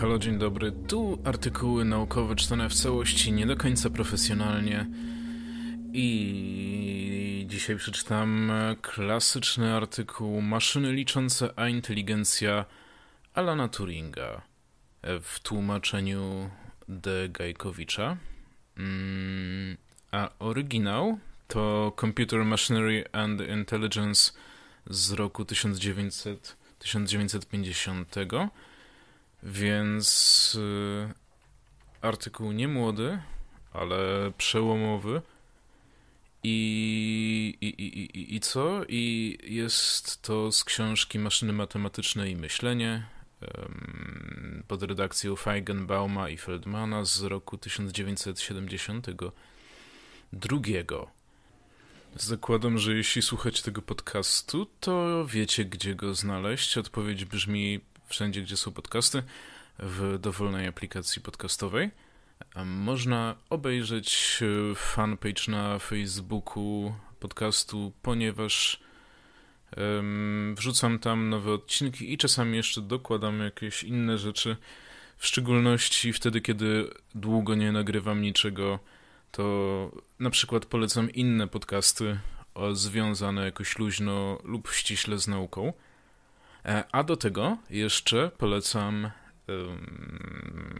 Halo, dzień dobry. Tu artykuły naukowe czytane w całości nie do końca profesjonalnie. I dzisiaj przeczytam klasyczny artykuł Maszyny liczące, a inteligencja Alana Turinga w tłumaczeniu D. Gajkowicza. Mm, a oryginał to Computer Machinery and Intelligence z roku 1900, 1950 więc y, artykuł nie młody, ale przełomowy. I, i, i, i, I co? I jest to z książki Maszyny Matematyczne i Myślenie pod redakcją Feigenbauma i Feldmana z roku 1972. Zakładam, że jeśli słuchacie tego podcastu, to wiecie, gdzie go znaleźć. Odpowiedź brzmi wszędzie, gdzie są podcasty, w dowolnej aplikacji podcastowej. Można obejrzeć e, fanpage na Facebooku podcastu, ponieważ wrzucam tam nowe odcinki i czasami jeszcze dokładam jakieś inne rzeczy. W szczególności wtedy, kiedy długo nie nagrywam niczego, to na przykład polecam inne podcasty związane jakoś luźno lub ściśle z nauką. E, a do tego jeszcze polecam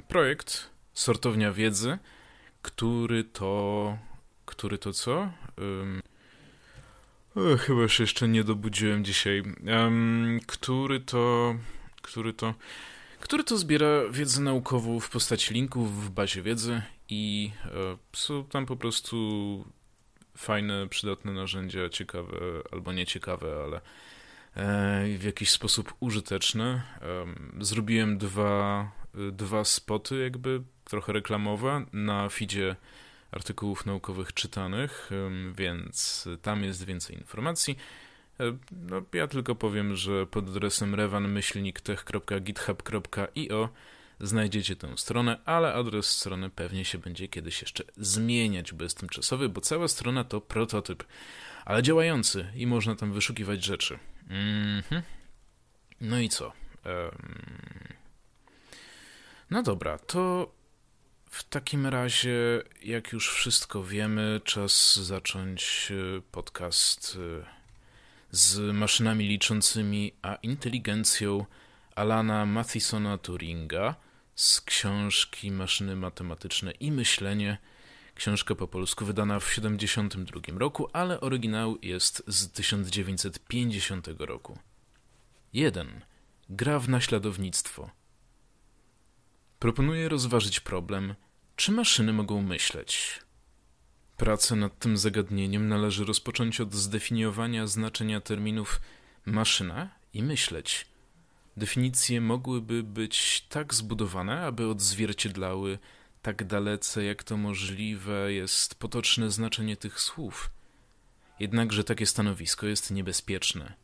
projekt Sortownia Wiedzy, który to. który to co? E, chyba się jeszcze nie dobudziłem dzisiaj. Który to. który to. który to zbiera wiedzę naukową w postaci linków w bazie wiedzy i e, są tam po prostu fajne, przydatne narzędzia, ciekawe albo nieciekawe, ale E, w jakiś sposób użyteczne. Zrobiłem dwa, e, dwa spoty, jakby trochę reklamowe, na feedzie artykułów naukowych czytanych, więc tam jest więcej informacji. E, no, ja tylko powiem, że pod adresem rewanmyślniktech.github.io znajdziecie tę stronę, ale adres strony pewnie się będzie kiedyś jeszcze zmieniać, bo jest tymczasowy, bo cała strona to prototyp, ale działający i można tam wyszukiwać rzeczy. Mm -hmm. No i co? No dobra, to w takim razie, jak już wszystko wiemy, czas zacząć e, podcast e, z maszynami liczącymi a inteligencją Alana Mathisona Turinga z książki Maszyny Matematyczne i Myślenie – Książka po polsku wydana w 1972 roku, ale oryginał jest z 1950 roku. 1. Gra w naśladownictwo. Proponuję rozważyć problem, czy maszyny mogą myśleć. Pracę nad tym zagadnieniem należy rozpocząć od zdefiniowania znaczenia terminów maszyna i myśleć. Definicje mogłyby być tak zbudowane, aby odzwierciedlały tak dalece jak to możliwe jest potoczne znaczenie tych słów. Jednakże takie stanowisko jest niebezpieczne.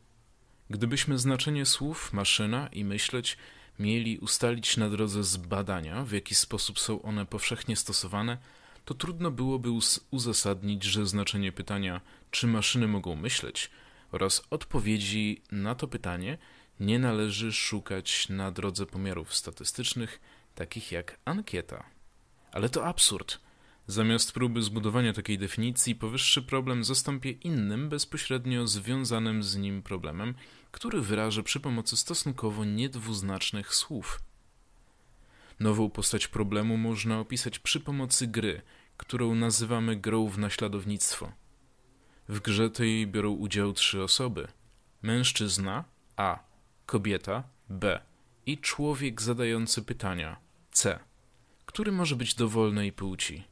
Gdybyśmy znaczenie słów, maszyna i myśleć mieli ustalić na drodze zbadania, w jaki sposób są one powszechnie stosowane, to trudno byłoby uzasadnić, że znaczenie pytania, czy maszyny mogą myśleć, oraz odpowiedzi na to pytanie nie należy szukać na drodze pomiarów statystycznych, takich jak ankieta. Ale to absurd. Zamiast próby zbudowania takiej definicji, powyższy problem zastąpię innym, bezpośrednio związanym z nim problemem, który wyrażę przy pomocy stosunkowo niedwuznacznych słów. Nową postać problemu można opisać przy pomocy gry, którą nazywamy grą w naśladownictwo. W grze tej biorą udział trzy osoby: mężczyzna A, kobieta B i człowiek zadający pytania C który może być dowolnej płci.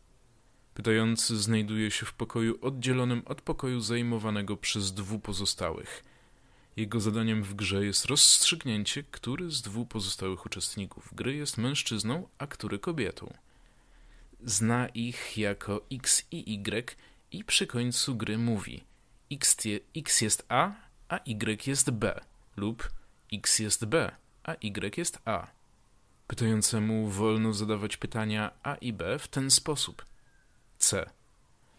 Pytający znajduje się w pokoju oddzielonym od pokoju zajmowanego przez dwóch pozostałych. Jego zadaniem w grze jest rozstrzygnięcie, który z dwóch pozostałych uczestników gry jest mężczyzną, a który kobietą. Zna ich jako X i Y i przy końcu gry mówi X, X jest A, a Y jest B lub X jest B, a Y jest A. Pytającemu wolno zadawać pytania A i B w ten sposób. C.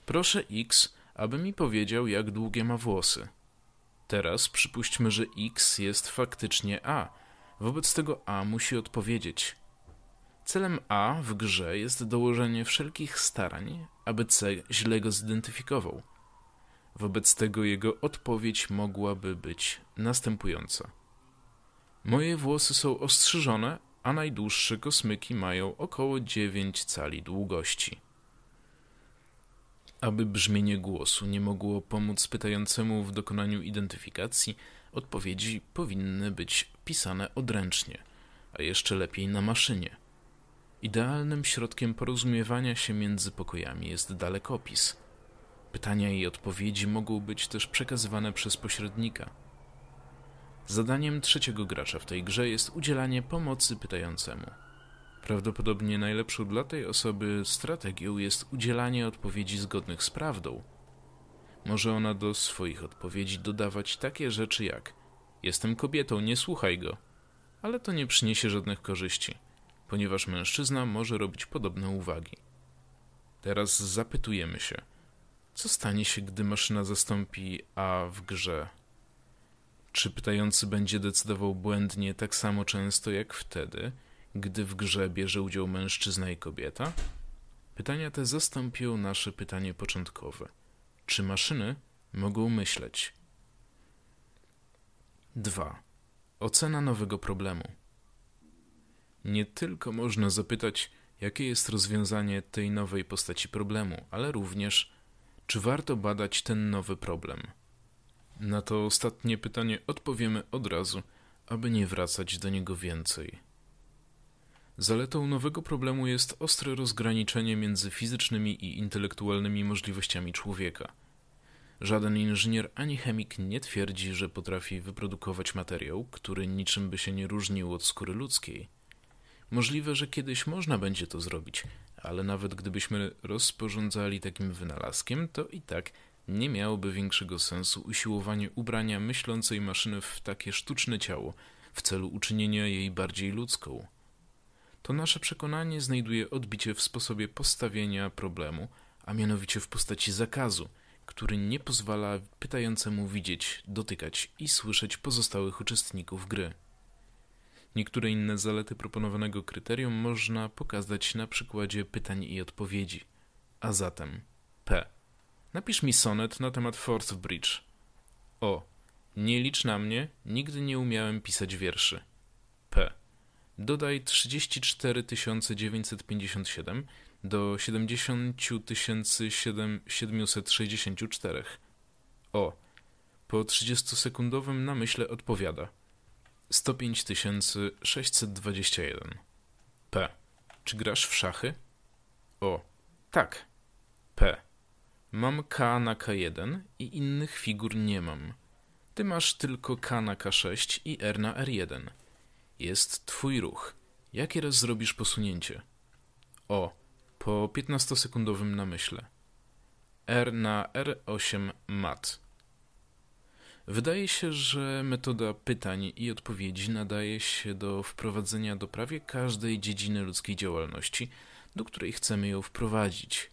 Proszę X, aby mi powiedział, jak długie ma włosy. Teraz przypuśćmy, że X jest faktycznie A. Wobec tego A musi odpowiedzieć. Celem A w grze jest dołożenie wszelkich starań, aby C źle go zidentyfikował. Wobec tego jego odpowiedź mogłaby być następująca. Moje włosy są ostrzyżone, a najdłuższe kosmyki mają około 9 cali długości. Aby brzmienie głosu nie mogło pomóc pytającemu w dokonaniu identyfikacji, odpowiedzi powinny być pisane odręcznie, a jeszcze lepiej na maszynie. Idealnym środkiem porozumiewania się między pokojami jest dalekopis. Pytania i odpowiedzi mogą być też przekazywane przez pośrednika – Zadaniem trzeciego gracza w tej grze jest udzielanie pomocy pytającemu. Prawdopodobnie najlepszą dla tej osoby strategią jest udzielanie odpowiedzi zgodnych z prawdą. Może ona do swoich odpowiedzi dodawać takie rzeczy jak: Jestem kobietą, nie słuchaj go. Ale to nie przyniesie żadnych korzyści, ponieważ mężczyzna może robić podobne uwagi. Teraz zapytujemy się: Co stanie się, gdy maszyna zastąpi A w grze czy pytający będzie decydował błędnie tak samo często jak wtedy, gdy w grze bierze udział mężczyzna i kobieta? Pytania te zastąpią nasze pytanie początkowe. Czy maszyny mogą myśleć? 2. Ocena nowego problemu. Nie tylko można zapytać, jakie jest rozwiązanie tej nowej postaci problemu, ale również, czy warto badać ten nowy problem. Na to ostatnie pytanie odpowiemy od razu, aby nie wracać do niego więcej. Zaletą nowego problemu jest ostre rozgraniczenie między fizycznymi i intelektualnymi możliwościami człowieka. Żaden inżynier ani chemik nie twierdzi, że potrafi wyprodukować materiał, który niczym by się nie różnił od skóry ludzkiej. Możliwe, że kiedyś można będzie to zrobić, ale nawet gdybyśmy rozporządzali takim wynalazkiem, to i tak nie miałoby większego sensu usiłowanie ubrania myślącej maszyny w takie sztuczne ciało w celu uczynienia jej bardziej ludzką. To nasze przekonanie znajduje odbicie w sposobie postawienia problemu, a mianowicie w postaci zakazu, który nie pozwala pytającemu widzieć, dotykać i słyszeć pozostałych uczestników gry. Niektóre inne zalety proponowanego kryterium można pokazać na przykładzie pytań i odpowiedzi. A zatem P Napisz mi sonet na temat Force Bridge. O. Nie licz na mnie, nigdy nie umiałem pisać wierszy. P. Dodaj 34 957 do 70 764. O. Po 30-sekundowym namyśle odpowiada. 105 621. P. Czy grasz w szachy? O. Tak. P. Mam K na K1 i innych figur nie mam. Ty masz tylko K na K6 i R na R1. Jest twój ruch. Jakie raz zrobisz posunięcie? O, po 15-sekundowym namyśle. R na R8 mat. Wydaje się, że metoda pytań i odpowiedzi nadaje się do wprowadzenia do prawie każdej dziedziny ludzkiej działalności, do której chcemy ją wprowadzić.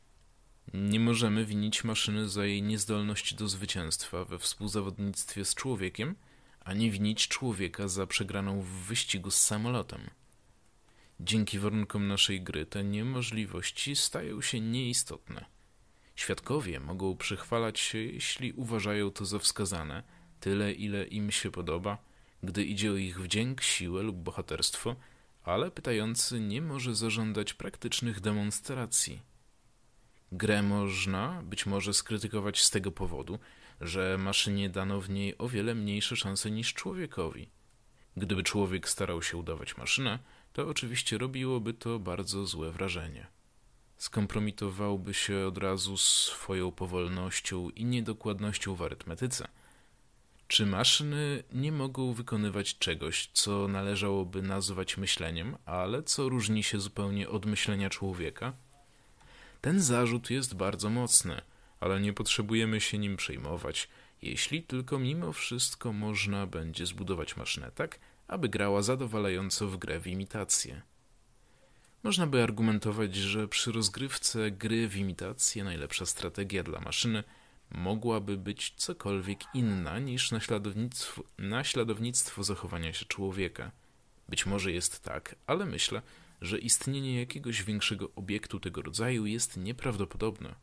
Nie możemy winić maszyny za jej niezdolność do zwycięstwa we współzawodnictwie z człowiekiem, ani winić człowieka za przegraną w wyścigu z samolotem. Dzięki warunkom naszej gry te niemożliwości stają się nieistotne. Świadkowie mogą przychwalać się, jeśli uważają to za wskazane, tyle ile im się podoba, gdy idzie o ich wdzięk, siłę lub bohaterstwo, ale pytający nie może zażądać praktycznych demonstracji. Grę można być może skrytykować z tego powodu, że maszynie dano w niej o wiele mniejsze szanse niż człowiekowi. Gdyby człowiek starał się udawać maszynę, to oczywiście robiłoby to bardzo złe wrażenie. Skompromitowałby się od razu swoją powolnością i niedokładnością w arytmetyce. Czy maszyny nie mogą wykonywać czegoś, co należałoby nazwać myśleniem, ale co różni się zupełnie od myślenia człowieka? Ten zarzut jest bardzo mocny, ale nie potrzebujemy się nim przejmować, jeśli tylko mimo wszystko można będzie zbudować maszynę tak, aby grała zadowalająco w grę w imitację. Można by argumentować, że przy rozgrywce gry w imitację najlepsza strategia dla maszyny mogłaby być cokolwiek inna niż naśladownictwo, naśladownictwo zachowania się człowieka. Być może jest tak, ale myślę, że istnienie jakiegoś większego obiektu tego rodzaju jest nieprawdopodobne.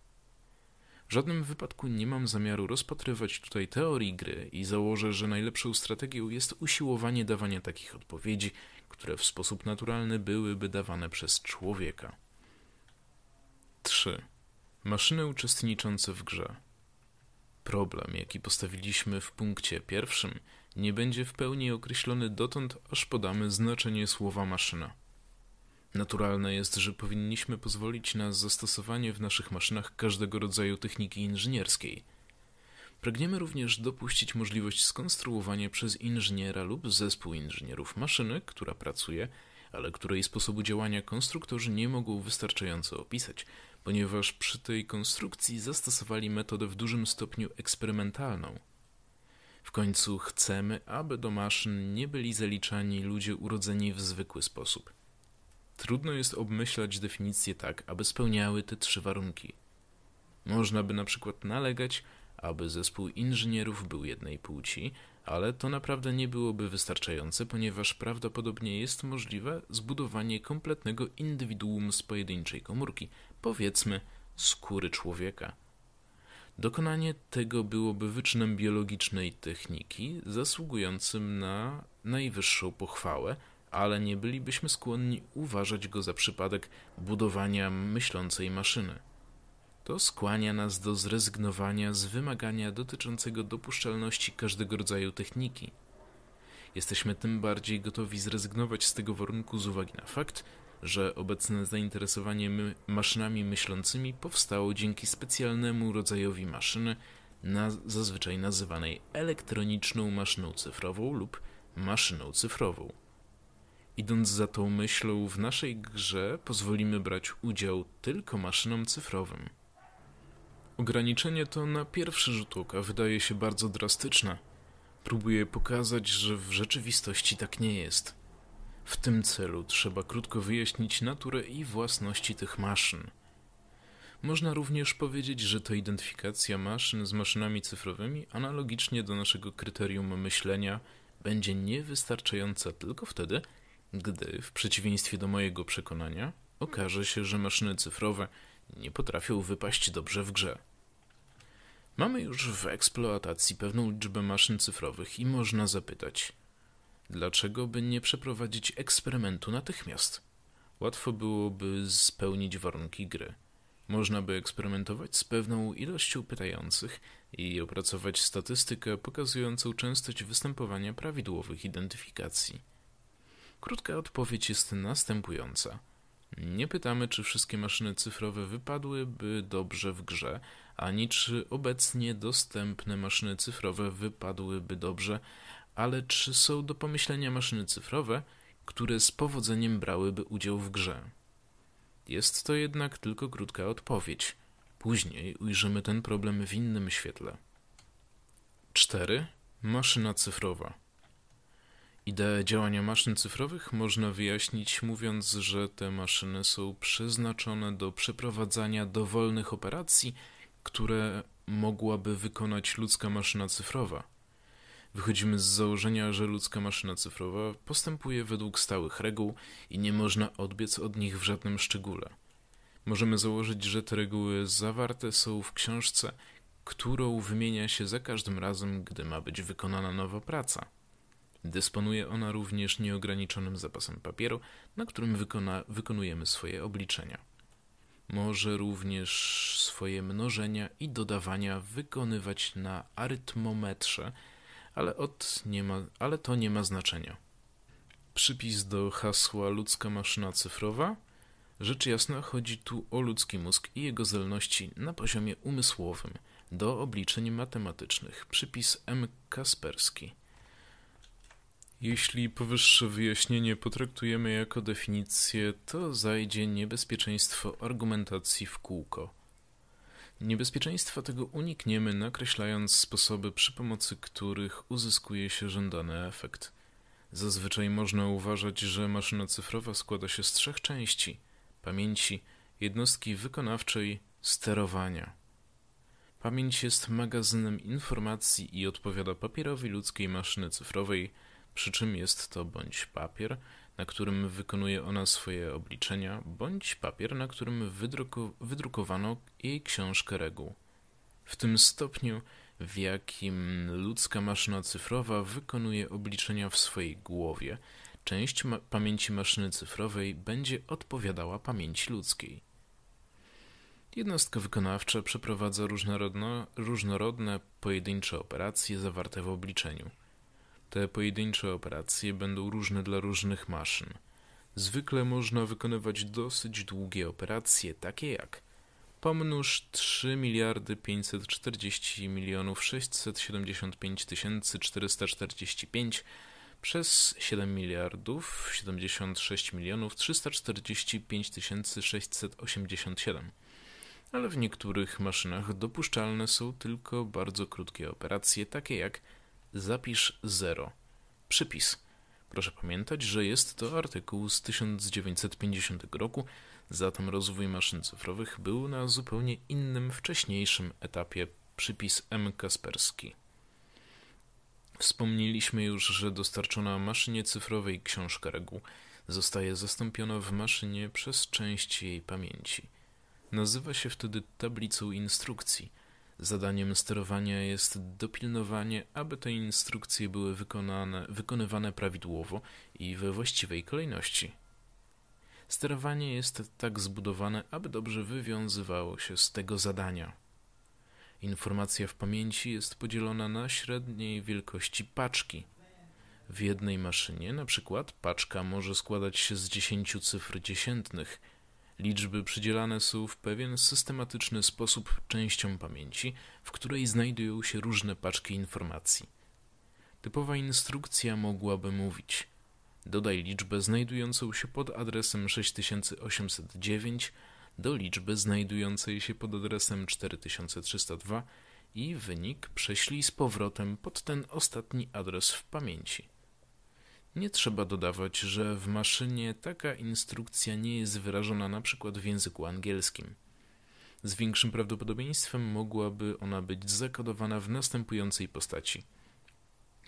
W żadnym wypadku nie mam zamiaru rozpatrywać tutaj teorii gry i założę, że najlepszą strategią jest usiłowanie dawania takich odpowiedzi, które w sposób naturalny byłyby dawane przez człowieka. 3. Maszyny uczestniczące w grze. Problem, jaki postawiliśmy w punkcie pierwszym, nie będzie w pełni określony dotąd, aż podamy znaczenie słowa maszyna. Naturalne jest, że powinniśmy pozwolić na zastosowanie w naszych maszynach każdego rodzaju techniki inżynierskiej. Pragniemy również dopuścić możliwość skonstruowania przez inżyniera lub zespół inżynierów maszyny, która pracuje, ale której sposobu działania konstruktorzy nie mogą wystarczająco opisać, ponieważ przy tej konstrukcji zastosowali metodę w dużym stopniu eksperymentalną. W końcu chcemy, aby do maszyn nie byli zaliczani ludzie urodzeni w zwykły sposób Trudno jest obmyślać definicje tak, aby spełniały te trzy warunki. Można by na przykład nalegać, aby zespół inżynierów był jednej płci, ale to naprawdę nie byłoby wystarczające, ponieważ prawdopodobnie jest możliwe zbudowanie kompletnego indywiduum z pojedynczej komórki, powiedzmy skóry człowieka. Dokonanie tego byłoby wyczynem biologicznej techniki, zasługującym na najwyższą pochwałę, ale nie bylibyśmy skłonni uważać go za przypadek budowania myślącej maszyny. To skłania nas do zrezygnowania z wymagania dotyczącego dopuszczalności każdego rodzaju techniki. Jesteśmy tym bardziej gotowi zrezygnować z tego warunku z uwagi na fakt, że obecne zainteresowanie my maszynami myślącymi powstało dzięki specjalnemu rodzajowi maszyny, na, zazwyczaj nazywanej elektroniczną maszyną cyfrową lub maszyną cyfrową. Idąc za tą myślą, w naszej grze pozwolimy brać udział tylko maszynom cyfrowym. Ograniczenie to na pierwszy rzut oka wydaje się bardzo drastyczne. Próbuję pokazać, że w rzeczywistości tak nie jest. W tym celu trzeba krótko wyjaśnić naturę i własności tych maszyn. Można również powiedzieć, że to identyfikacja maszyn z maszynami cyfrowymi, analogicznie do naszego kryterium myślenia, będzie niewystarczająca tylko wtedy, gdy, w przeciwieństwie do mojego przekonania, okaże się, że maszyny cyfrowe nie potrafią wypaść dobrze w grze. Mamy już w eksploatacji pewną liczbę maszyn cyfrowych i można zapytać, dlaczego by nie przeprowadzić eksperymentu natychmiast? Łatwo byłoby spełnić warunki gry. Można by eksperymentować z pewną ilością pytających i opracować statystykę pokazującą częstość występowania prawidłowych identyfikacji. Krótka odpowiedź jest następująca. Nie pytamy, czy wszystkie maszyny cyfrowe wypadłyby dobrze w grze, ani czy obecnie dostępne maszyny cyfrowe wypadłyby dobrze, ale czy są do pomyślenia maszyny cyfrowe, które z powodzeniem brałyby udział w grze. Jest to jednak tylko krótka odpowiedź. Później ujrzymy ten problem w innym świetle. 4. Maszyna cyfrowa. Ideę działania maszyn cyfrowych można wyjaśnić mówiąc, że te maszyny są przeznaczone do przeprowadzania dowolnych operacji, które mogłaby wykonać ludzka maszyna cyfrowa. Wychodzimy z założenia, że ludzka maszyna cyfrowa postępuje według stałych reguł i nie można odbiec od nich w żadnym szczególe. Możemy założyć, że te reguły zawarte są w książce, którą wymienia się za każdym razem, gdy ma być wykonana nowa praca. Dysponuje ona również nieograniczonym zapasem papieru, na którym wykona, wykonujemy swoje obliczenia. Może również swoje mnożenia i dodawania wykonywać na arytmometrze, ale, od nie ma, ale to nie ma znaczenia. Przypis do hasła ludzka maszyna cyfrowa. Rzecz jasna chodzi tu o ludzki mózg i jego zdolności na poziomie umysłowym do obliczeń matematycznych. Przypis M. Kasperski. Jeśli powyższe wyjaśnienie potraktujemy jako definicję, to zajdzie niebezpieczeństwo argumentacji w kółko. Niebezpieczeństwa tego unikniemy, nakreślając sposoby, przy pomocy których uzyskuje się żądany efekt. Zazwyczaj można uważać, że maszyna cyfrowa składa się z trzech części: pamięci, jednostki wykonawczej, sterowania. Pamięć jest magazynem informacji i odpowiada papierowi ludzkiej maszyny cyfrowej przy czym jest to bądź papier, na którym wykonuje ona swoje obliczenia, bądź papier, na którym wydruku, wydrukowano jej książkę reguł. W tym stopniu, w jakim ludzka maszyna cyfrowa wykonuje obliczenia w swojej głowie, część ma pamięci maszyny cyfrowej będzie odpowiadała pamięci ludzkiej. Jednostka wykonawcza przeprowadza różnorodne pojedyncze operacje zawarte w obliczeniu – te pojedyncze operacje będą różne dla różnych maszyn. Zwykle można wykonywać dosyć długie operacje, takie jak pomnóż 3 miliardy 540 milionów 675 445 przez 7 miliardów 76 milionów 345 687. Ale w niektórych maszynach dopuszczalne są tylko bardzo krótkie operacje, takie jak zapisz 0. Przypis. Proszę pamiętać, że jest to artykuł z 1950 roku, zatem rozwój maszyn cyfrowych był na zupełnie innym, wcześniejszym etapie. Przypis M. Kasperski. Wspomnieliśmy już, że dostarczona maszynie cyfrowej książka reguł zostaje zastąpiona w maszynie przez część jej pamięci. Nazywa się wtedy tablicą instrukcji – Zadaniem sterowania jest dopilnowanie, aby te instrukcje były wykonane, wykonywane prawidłowo i we właściwej kolejności. Sterowanie jest tak zbudowane, aby dobrze wywiązywało się z tego zadania. Informacja w pamięci jest podzielona na średniej wielkości paczki. W jednej maszynie, na przykład, paczka może składać się z 10 cyfr dziesiętnych Liczby przydzielane są w pewien systematyczny sposób częścią pamięci, w której znajdują się różne paczki informacji. Typowa instrukcja mogłaby mówić: dodaj liczbę znajdującą się pod adresem 6809 do liczby znajdującej się pod adresem 4302 i wynik prześlij z powrotem pod ten ostatni adres w pamięci. Nie trzeba dodawać, że w maszynie taka instrukcja nie jest wyrażona na przykład w języku angielskim. Z większym prawdopodobieństwem mogłaby ona być zakodowana w następującej postaci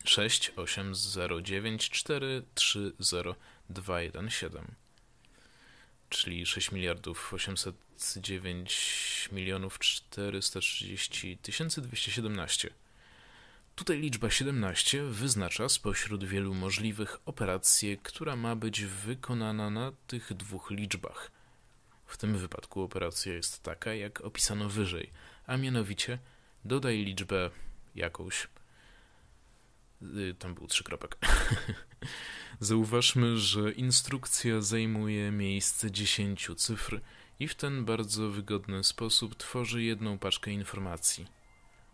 6809430217, czyli 6 miliardów 809 milionów 430 217 Tutaj liczba 17 wyznacza spośród wielu możliwych operację, która ma być wykonana na tych dwóch liczbach. W tym wypadku operacja jest taka, jak opisano wyżej, a mianowicie dodaj liczbę jakąś. Y, tam był trzykropek. kropek. Zauważmy, że instrukcja zajmuje miejsce 10 cyfr i w ten bardzo wygodny sposób tworzy jedną paczkę informacji.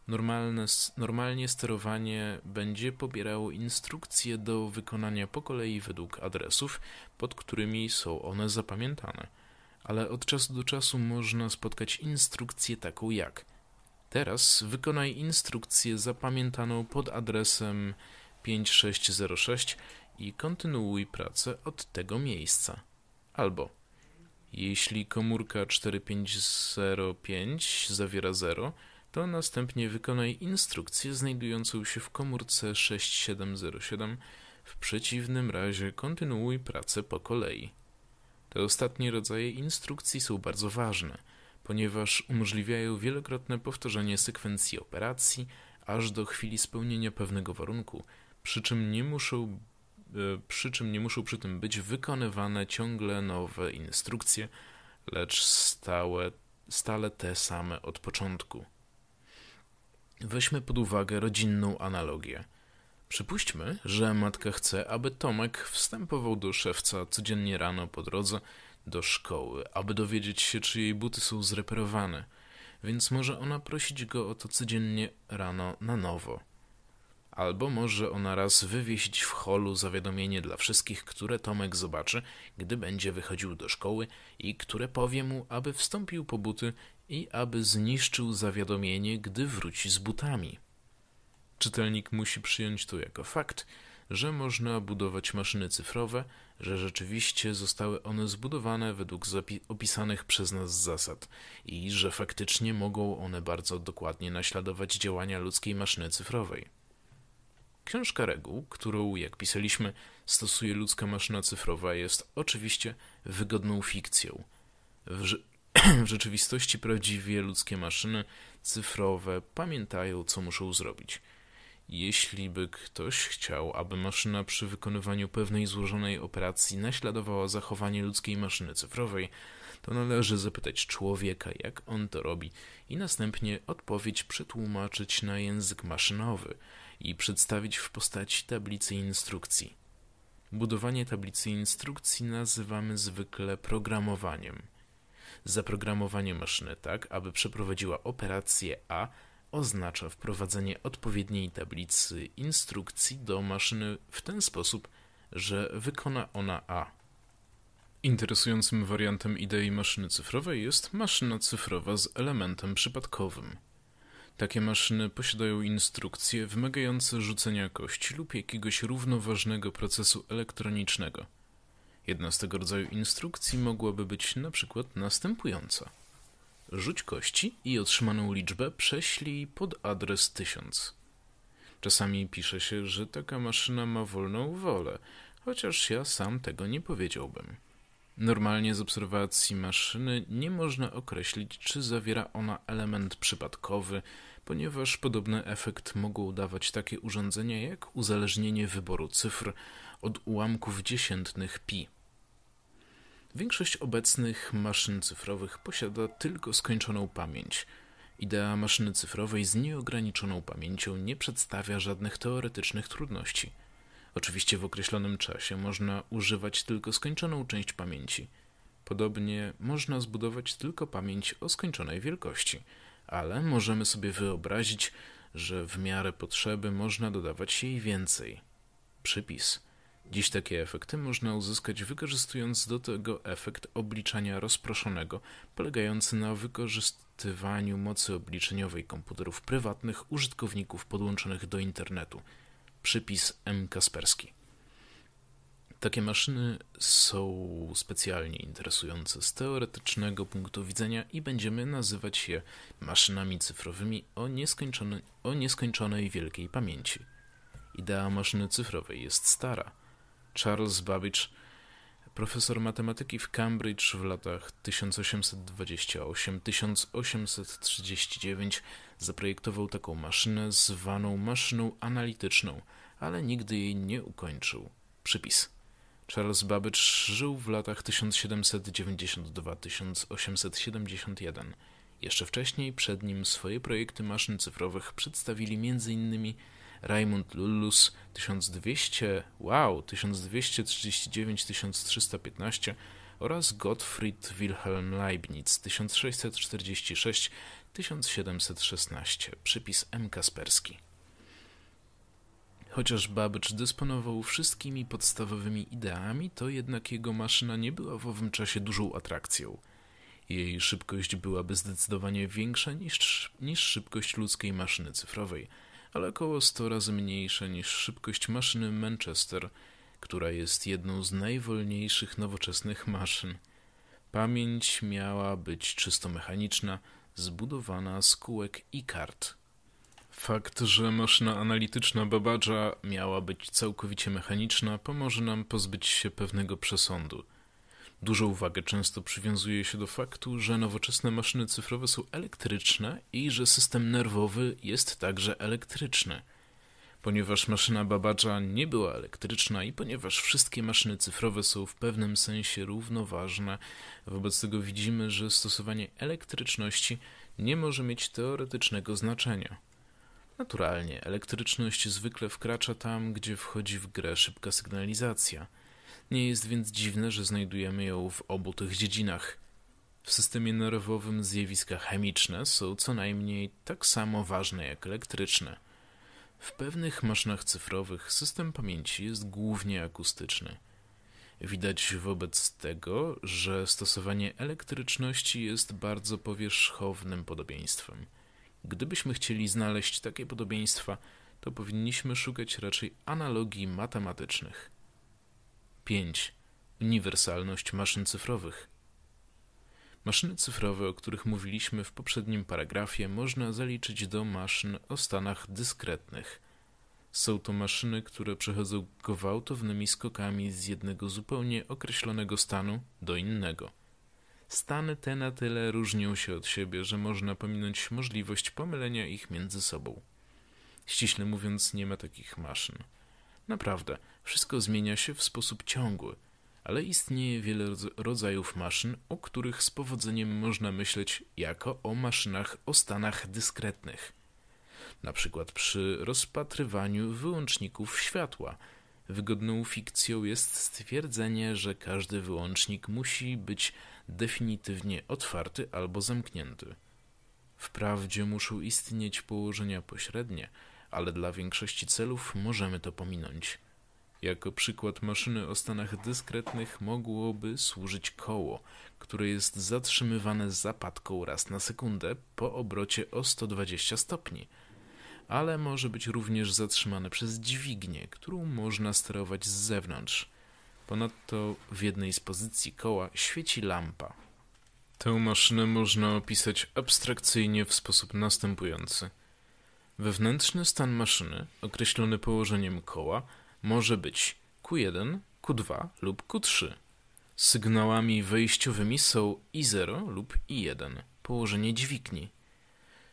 Normalne, normalnie sterowanie będzie pobierało instrukcje do wykonania po kolei według adresów, pod którymi są one zapamiętane. Ale od czasu do czasu można spotkać instrukcję taką jak Teraz wykonaj instrukcję zapamiętaną pod adresem 5606 i kontynuuj pracę od tego miejsca. Albo jeśli komórka 4505 zawiera 0, to następnie wykonaj instrukcję znajdującą się w komórce 6707. W przeciwnym razie kontynuuj pracę po kolei. Te ostatnie rodzaje instrukcji są bardzo ważne, ponieważ umożliwiają wielokrotne powtórzenie sekwencji operacji aż do chwili spełnienia pewnego warunku, przy czym nie muszą e, przy czym nie muszą przy tym być wykonywane ciągle nowe instrukcje, lecz stałe, stale te same od początku. Weźmy pod uwagę rodzinną analogię. Przypuśćmy, że matka chce, aby Tomek wstępował do szewca codziennie rano po drodze do szkoły, aby dowiedzieć się, czy jej buty są zreperowane, więc może ona prosić go o to codziennie rano na nowo. Albo może ona raz wywieźć w holu zawiadomienie dla wszystkich, które Tomek zobaczy, gdy będzie wychodził do szkoły i które powie mu, aby wstąpił po buty i aby zniszczył zawiadomienie, gdy wróci z butami. Czytelnik musi przyjąć tu jako fakt, że można budować maszyny cyfrowe, że rzeczywiście zostały one zbudowane według opisanych przez nas zasad i że faktycznie mogą one bardzo dokładnie naśladować działania ludzkiej maszyny cyfrowej. Książka reguł, którą, jak pisaliśmy, stosuje ludzka maszyna cyfrowa, jest oczywiście wygodną fikcją. W, w rzeczywistości prawdziwie ludzkie maszyny cyfrowe pamiętają, co muszą zrobić. Jeśli by ktoś chciał, aby maszyna przy wykonywaniu pewnej złożonej operacji naśladowała zachowanie ludzkiej maszyny cyfrowej, to należy zapytać człowieka, jak on to robi, i następnie odpowiedź przetłumaczyć na język maszynowy i przedstawić w postaci tablicy instrukcji. Budowanie tablicy instrukcji nazywamy zwykle programowaniem. Zaprogramowanie maszyny tak, aby przeprowadziła operację A oznacza wprowadzenie odpowiedniej tablicy instrukcji do maszyny w ten sposób, że wykona ona A. Interesującym wariantem idei maszyny cyfrowej jest maszyna cyfrowa z elementem przypadkowym. Takie maszyny posiadają instrukcje wymagające rzucenia kości lub jakiegoś równoważnego procesu elektronicznego. Jedna z tego rodzaju instrukcji mogłaby być na przykład następująca. Rzuć kości i otrzymaną liczbę prześlij pod adres 1000. Czasami pisze się, że taka maszyna ma wolną wolę, chociaż ja sam tego nie powiedziałbym. Normalnie z obserwacji maszyny nie można określić, czy zawiera ona element przypadkowy, ponieważ podobny efekt mogą dawać takie urządzenia jak uzależnienie wyboru cyfr od ułamków dziesiętnych pi. Większość obecnych maszyn cyfrowych posiada tylko skończoną pamięć. Idea maszyny cyfrowej z nieograniczoną pamięcią nie przedstawia żadnych teoretycznych trudności. Oczywiście w określonym czasie można używać tylko skończoną część pamięci. Podobnie można zbudować tylko pamięć o skończonej wielkości, ale możemy sobie wyobrazić, że w miarę potrzeby można dodawać jej więcej. Przypis. Dziś takie efekty można uzyskać wykorzystując do tego efekt obliczania rozproszonego, polegający na wykorzystywaniu mocy obliczeniowej komputerów prywatnych użytkowników podłączonych do internetu. Przypis M. Kasperski. Takie maszyny są specjalnie interesujące z teoretycznego punktu widzenia i będziemy nazywać je maszynami cyfrowymi o, nieskończone, o nieskończonej wielkiej pamięci. Idea maszyny cyfrowej jest stara Charles Babbage, profesor matematyki w Cambridge w latach 1828-1839, zaprojektował taką maszynę zwaną maszyną analityczną, ale nigdy jej nie ukończył. Przypis. Charles Babbage żył w latach 1792-1871. Jeszcze wcześniej przed nim swoje projekty maszyn cyfrowych przedstawili m.in. Raymond Lullus 1200, wow, 1239-1315 oraz Gottfried Wilhelm Leibniz 1646-1716, przypis M. Kasperski. Chociaż Babbage dysponował wszystkimi podstawowymi ideami, to jednak jego maszyna nie była w owym czasie dużą atrakcją. Jej szybkość byłaby zdecydowanie większa niż, niż szybkość ludzkiej maszyny cyfrowej – ale około 100 razy mniejsza niż szybkość maszyny Manchester, która jest jedną z najwolniejszych nowoczesnych maszyn. Pamięć miała być czysto mechaniczna, zbudowana z kółek i kart. Fakt, że maszyna analityczna Babadża miała być całkowicie mechaniczna, pomoże nam pozbyć się pewnego przesądu – Dużą uwagę często przywiązuje się do faktu, że nowoczesne maszyny cyfrowe są elektryczne i że system nerwowy jest także elektryczny. Ponieważ maszyna babacza nie była elektryczna i ponieważ wszystkie maszyny cyfrowe są w pewnym sensie równoważne, wobec tego widzimy, że stosowanie elektryczności nie może mieć teoretycznego znaczenia. Naturalnie, elektryczność zwykle wkracza tam, gdzie wchodzi w grę szybka sygnalizacja – nie jest więc dziwne, że znajdujemy ją w obu tych dziedzinach. W systemie nerwowym zjawiska chemiczne są co najmniej tak samo ważne jak elektryczne. W pewnych maszynach cyfrowych system pamięci jest głównie akustyczny. Widać wobec tego, że stosowanie elektryczności jest bardzo powierzchownym podobieństwem. Gdybyśmy chcieli znaleźć takie podobieństwa, to powinniśmy szukać raczej analogii matematycznych. 5. Uniwersalność maszyn cyfrowych. Maszyny cyfrowe, o których mówiliśmy w poprzednim paragrafie, można zaliczyć do maszyn o stanach dyskretnych. Są to maszyny, które przechodzą gwałtownymi skokami z jednego zupełnie określonego stanu do innego. Stany te na tyle różnią się od siebie, że można pominąć możliwość pomylenia ich między sobą. Ściśle mówiąc, nie ma takich maszyn. Naprawdę. Wszystko zmienia się w sposób ciągły, ale istnieje wiele rodzajów maszyn, o których z powodzeniem można myśleć jako o maszynach o stanach dyskretnych. Na przykład przy rozpatrywaniu wyłączników światła. Wygodną fikcją jest stwierdzenie, że każdy wyłącznik musi być definitywnie otwarty albo zamknięty. Wprawdzie muszą istnieć położenia pośrednie, ale dla większości celów możemy to pominąć. Jako przykład maszyny o stanach dyskretnych mogłoby służyć koło, które jest zatrzymywane zapadką raz na sekundę po obrocie o 120 stopni, ale może być również zatrzymane przez dźwignię, którą można sterować z zewnątrz. Ponadto w jednej z pozycji koła świeci lampa. Tę maszynę można opisać abstrakcyjnie w sposób następujący. Wewnętrzny stan maszyny, określony położeniem koła, może być Q1, Q2 lub Q3. Sygnałami wejściowymi są I0 lub I1, położenie dźwigni.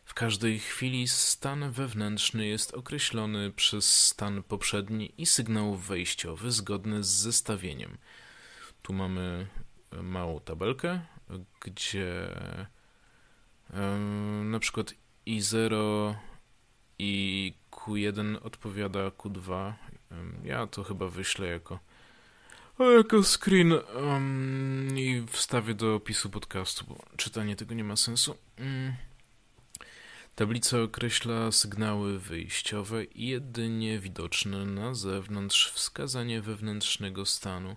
W każdej chwili stan wewnętrzny jest określony przez stan poprzedni i sygnał wejściowy zgodny z zestawieniem. Tu mamy e, małą tabelkę, gdzie e, na przykład I0 i Q1 odpowiada Q2 ja to chyba wyślę jako, jako screen um, i wstawię do opisu podcastu, bo czytanie tego nie ma sensu. Mm. Tablica określa sygnały wyjściowe i jedynie widoczne na zewnątrz wskazanie wewnętrznego stanu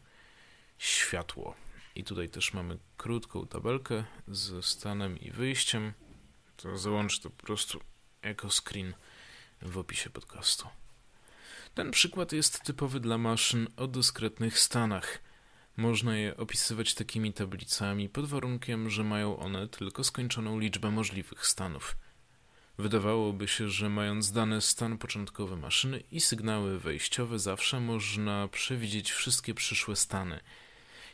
światło. I tutaj też mamy krótką tabelkę ze stanem i wyjściem. To załącz to po prostu jako screen w opisie podcastu. Ten przykład jest typowy dla maszyn o dyskretnych stanach. Można je opisywać takimi tablicami pod warunkiem, że mają one tylko skończoną liczbę możliwych stanów. Wydawałoby się, że mając dane stan początkowy maszyny i sygnały wejściowe, zawsze można przewidzieć wszystkie przyszłe stany.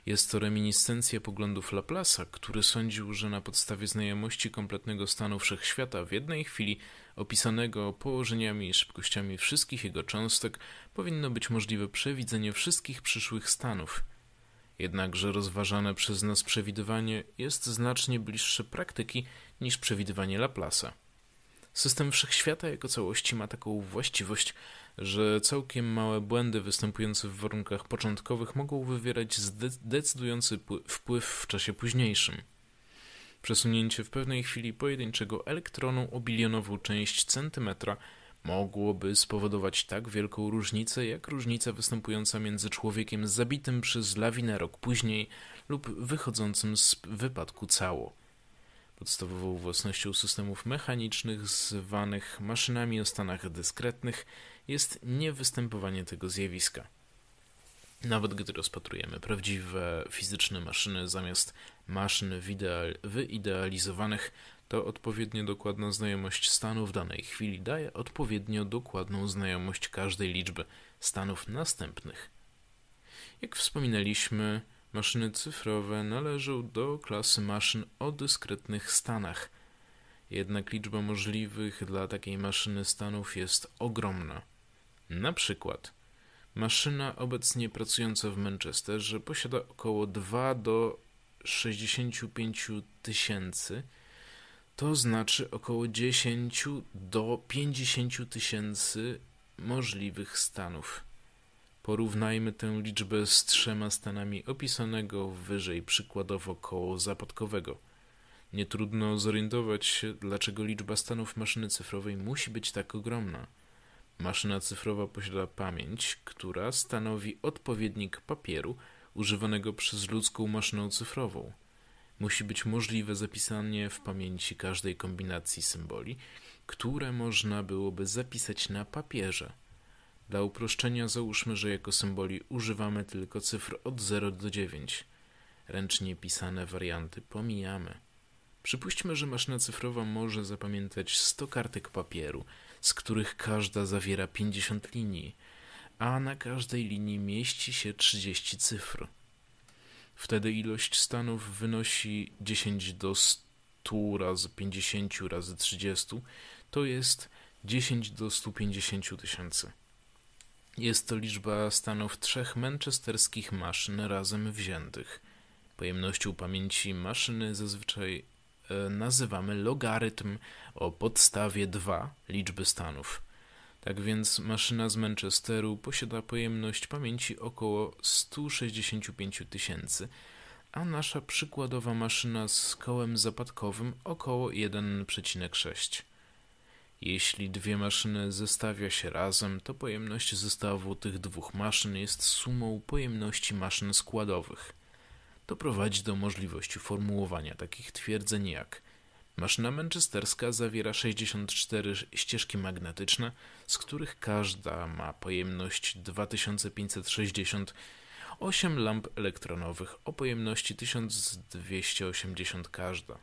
Jest to reminiscencja poglądów Laplace'a, który sądził, że na podstawie znajomości kompletnego stanu wszechświata w jednej chwili opisanego położeniami i szybkościami wszystkich jego cząstek, powinno być możliwe przewidzenie wszystkich przyszłych stanów. Jednakże rozważane przez nas przewidywanie jest znacznie bliższe praktyki niż przewidywanie Laplace'a. System wszechświata jako całości ma taką właściwość, że całkiem małe błędy występujące w warunkach początkowych mogą wywierać zdecydujący wpływ w czasie późniejszym. Przesunięcie w pewnej chwili pojedynczego elektronu o bilionową część centymetra mogłoby spowodować tak wielką różnicę, jak różnica występująca między człowiekiem zabitym przez lawinę rok później lub wychodzącym z wypadku cało. Podstawową własnością systemów mechanicznych zwanych maszynami o stanach dyskretnych jest niewystępowanie tego zjawiska. Nawet gdy rozpatrujemy prawdziwe fizyczne maszyny zamiast maszyn wyidealizowanych, to odpowiednio dokładna znajomość stanu w danej chwili daje odpowiednio dokładną znajomość każdej liczby stanów następnych. Jak wspominaliśmy, maszyny cyfrowe należą do klasy maszyn o dyskretnych stanach. Jednak liczba możliwych dla takiej maszyny stanów jest ogromna. Na przykład maszyna obecnie pracująca w Manchesterze posiada około 2 do 65 tysięcy, to znaczy około 10 do 50 tysięcy możliwych stanów. Porównajmy tę liczbę z trzema stanami opisanego wyżej przykładowo koło zapadkowego. Nie trudno zorientować się, dlaczego liczba stanów maszyny cyfrowej musi być tak ogromna. Maszyna cyfrowa posiada pamięć, która stanowi odpowiednik papieru, używanego przez ludzką maszynę cyfrową. Musi być możliwe zapisanie w pamięci każdej kombinacji symboli, które można byłoby zapisać na papierze. Dla uproszczenia załóżmy, że jako symboli używamy tylko cyfr od 0 do 9. Ręcznie pisane warianty pomijamy. Przypuśćmy, że maszyna cyfrowa może zapamiętać 100 kartek papieru, z których każda zawiera 50 linii a na każdej linii mieści się 30 cyfr. Wtedy ilość stanów wynosi 10 do 100 razy 50 razy 30, to jest 10 do 150 tysięcy. Jest to liczba stanów trzech manchesterskich maszyn razem wziętych. Pojemnością pamięci maszyny zazwyczaj e, nazywamy logarytm o podstawie 2 liczby stanów. Tak więc maszyna z Manchesteru posiada pojemność pamięci około 165 tysięcy, a nasza przykładowa maszyna z kołem zapadkowym około 1,6. Jeśli dwie maszyny zestawia się razem, to pojemność zestawu tych dwóch maszyn jest sumą pojemności maszyn składowych. To prowadzi do możliwości formułowania takich twierdzeń jak – Maszyna manchesterska zawiera 64 ścieżki magnetyczne, z których każda ma pojemność 2568 lamp elektronowych o pojemności 1280 każda.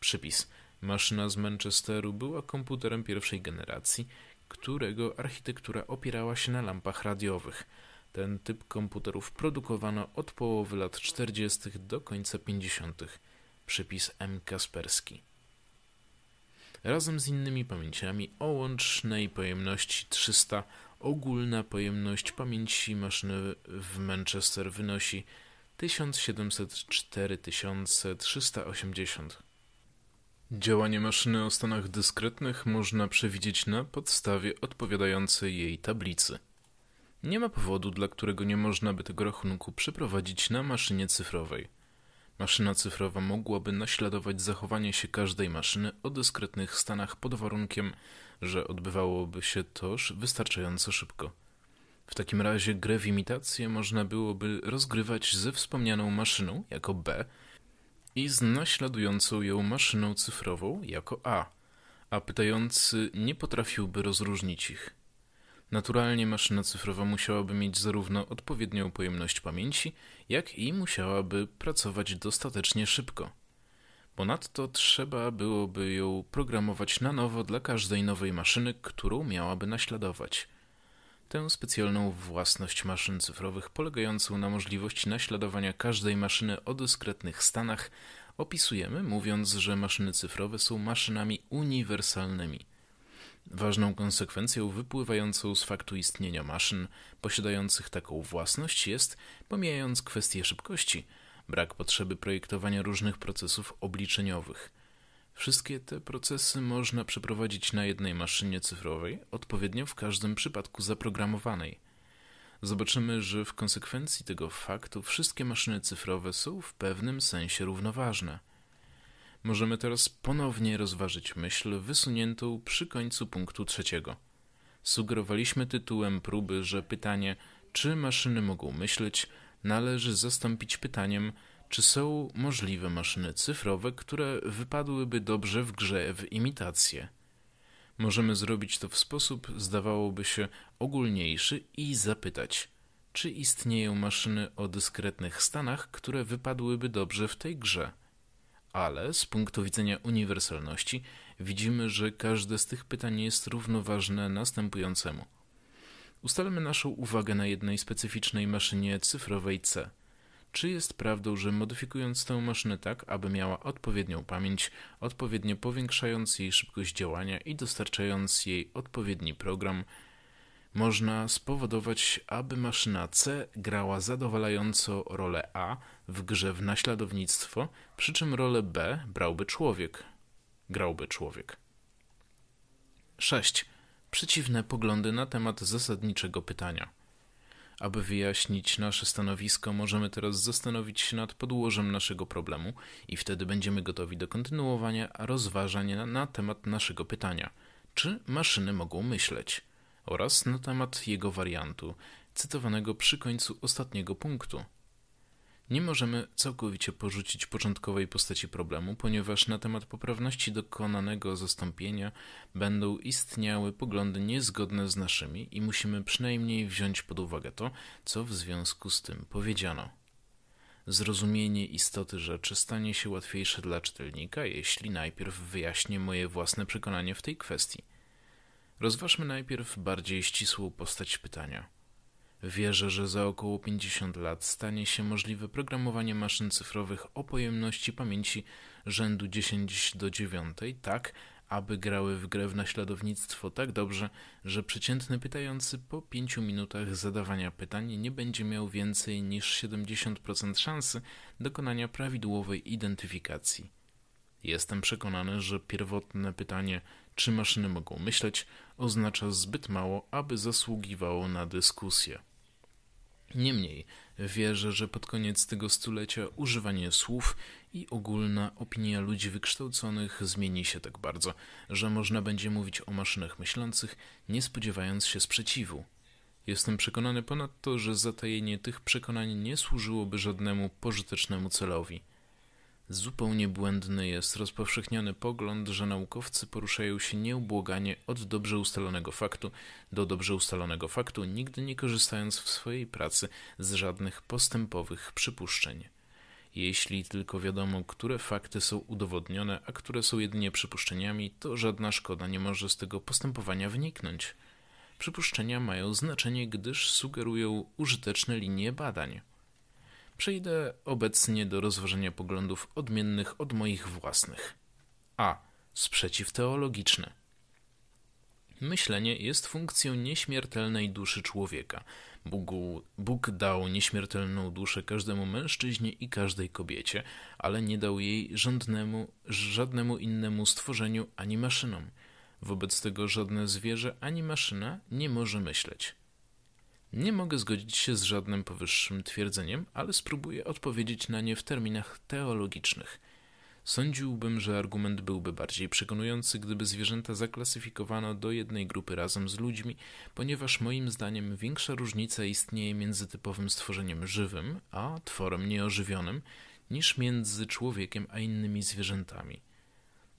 Przypis. Maszyna z Manchesteru była komputerem pierwszej generacji, którego architektura opierała się na lampach radiowych. Ten typ komputerów produkowano od połowy lat 40. do końca 50. Przypis M. Kasperski. Razem z innymi pamięciami o łącznej pojemności 300 ogólna pojemność pamięci maszyny w Manchester wynosi 1704 380. Działanie maszyny o stanach dyskretnych można przewidzieć na podstawie odpowiadającej jej tablicy. Nie ma powodu, dla którego nie można by tego rachunku przeprowadzić na maszynie cyfrowej. Maszyna cyfrowa mogłaby naśladować zachowanie się każdej maszyny o dyskretnych stanach pod warunkiem, że odbywałoby się toż wystarczająco szybko. W takim razie grę w imitację można byłoby rozgrywać ze wspomnianą maszyną jako B i z naśladującą ją maszyną cyfrową jako A, a pytający nie potrafiłby rozróżnić ich. Naturalnie maszyna cyfrowa musiałaby mieć zarówno odpowiednią pojemność pamięci, jak i musiałaby pracować dostatecznie szybko. Ponadto trzeba byłoby ją programować na nowo dla każdej nowej maszyny, którą miałaby naśladować. Tę specjalną własność maszyn cyfrowych, polegającą na możliwości naśladowania każdej maszyny o dyskretnych stanach, opisujemy mówiąc, że maszyny cyfrowe są maszynami uniwersalnymi. Ważną konsekwencją wypływającą z faktu istnienia maszyn posiadających taką własność jest, pomijając kwestię szybkości, brak potrzeby projektowania różnych procesów obliczeniowych. Wszystkie te procesy można przeprowadzić na jednej maszynie cyfrowej, odpowiednio w każdym przypadku zaprogramowanej. Zobaczymy, że w konsekwencji tego faktu wszystkie maszyny cyfrowe są w pewnym sensie równoważne możemy teraz ponownie rozważyć myśl wysuniętą przy końcu punktu trzeciego. Sugerowaliśmy tytułem próby, że pytanie, czy maszyny mogą myśleć, należy zastąpić pytaniem, czy są możliwe maszyny cyfrowe, które wypadłyby dobrze w grze w imitację. Możemy zrobić to w sposób, zdawałoby się, ogólniejszy i zapytać, czy istnieją maszyny o dyskretnych stanach, które wypadłyby dobrze w tej grze ale z punktu widzenia uniwersalności widzimy, że każde z tych pytań jest równoważne następującemu. Ustalmy naszą uwagę na jednej specyficznej maszynie cyfrowej C. Czy jest prawdą, że modyfikując tę maszynę tak, aby miała odpowiednią pamięć, odpowiednio powiększając jej szybkość działania i dostarczając jej odpowiedni program, można spowodować, aby maszyna C grała zadowalająco rolę A w grze w naśladownictwo, przy czym rolę B brałby człowiek. Grałby człowiek. 6. Przeciwne poglądy na temat zasadniczego pytania. Aby wyjaśnić nasze stanowisko, możemy teraz zastanowić się nad podłożem naszego problemu i wtedy będziemy gotowi do kontynuowania rozważań na, na temat naszego pytania: czy maszyny mogą myśleć? oraz na temat jego wariantu, cytowanego przy końcu ostatniego punktu. Nie możemy całkowicie porzucić początkowej postaci problemu, ponieważ na temat poprawności dokonanego zastąpienia będą istniały poglądy niezgodne z naszymi i musimy przynajmniej wziąć pod uwagę to, co w związku z tym powiedziano. Zrozumienie istoty rzeczy stanie się łatwiejsze dla czytelnika, jeśli najpierw wyjaśnię moje własne przekonanie w tej kwestii. Rozważmy najpierw bardziej ścisłą postać pytania. Wierzę, że za około 50 lat stanie się możliwe programowanie maszyn cyfrowych o pojemności pamięci rzędu 10 do 9, tak aby grały w grę w naśladownictwo tak dobrze, że przeciętny pytający po 5 minutach zadawania pytań nie będzie miał więcej niż 70% szansy dokonania prawidłowej identyfikacji. Jestem przekonany, że pierwotne pytanie, czy maszyny mogą myśleć, oznacza zbyt mało, aby zasługiwało na dyskusję. Niemniej wierzę, że pod koniec tego stulecia używanie słów i ogólna opinia ludzi wykształconych zmieni się tak bardzo, że można będzie mówić o maszynach myślących, nie spodziewając się sprzeciwu. Jestem przekonany ponadto, że zatajenie tych przekonań nie służyłoby żadnemu pożytecznemu celowi. Zupełnie błędny jest rozpowszechniony pogląd, że naukowcy poruszają się nieubłaganie od dobrze ustalonego faktu do dobrze ustalonego faktu, nigdy nie korzystając w swojej pracy z żadnych postępowych przypuszczeń. Jeśli tylko wiadomo, które fakty są udowodnione, a które są jedynie przypuszczeniami, to żadna szkoda nie może z tego postępowania wyniknąć. Przypuszczenia mają znaczenie, gdyż sugerują użyteczne linie badań. Przejdę obecnie do rozważenia poglądów odmiennych od moich własnych. A. Sprzeciw teologiczny. Myślenie jest funkcją nieśmiertelnej duszy człowieka. Bóg, Bóg dał nieśmiertelną duszę każdemu mężczyźnie i każdej kobiecie, ale nie dał jej żadnemu, żadnemu innemu stworzeniu ani maszynom. Wobec tego żadne zwierzę ani maszyna nie może myśleć. Nie mogę zgodzić się z żadnym powyższym twierdzeniem, ale spróbuję odpowiedzieć na nie w terminach teologicznych. Sądziłbym, że argument byłby bardziej przekonujący, gdyby zwierzęta zaklasyfikowano do jednej grupy razem z ludźmi, ponieważ moim zdaniem większa różnica istnieje między typowym stworzeniem żywym a tworem nieożywionym niż między człowiekiem a innymi zwierzętami.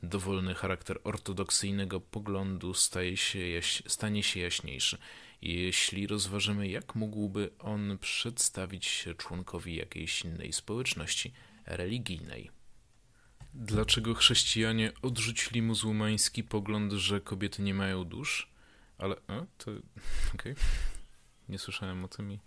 Dowolny charakter ortodoksyjnego poglądu staje się, jaś- stanie się jaśniejszy, jeśli rozważymy, jak mógłby on przedstawić się członkowi jakiejś innej społeczności religijnej. Dlaczego chrześcijanie odrzucili muzułmański pogląd, że kobiety nie mają dusz? Ale, a, to, okej, okay. nie słyszałem o tym i...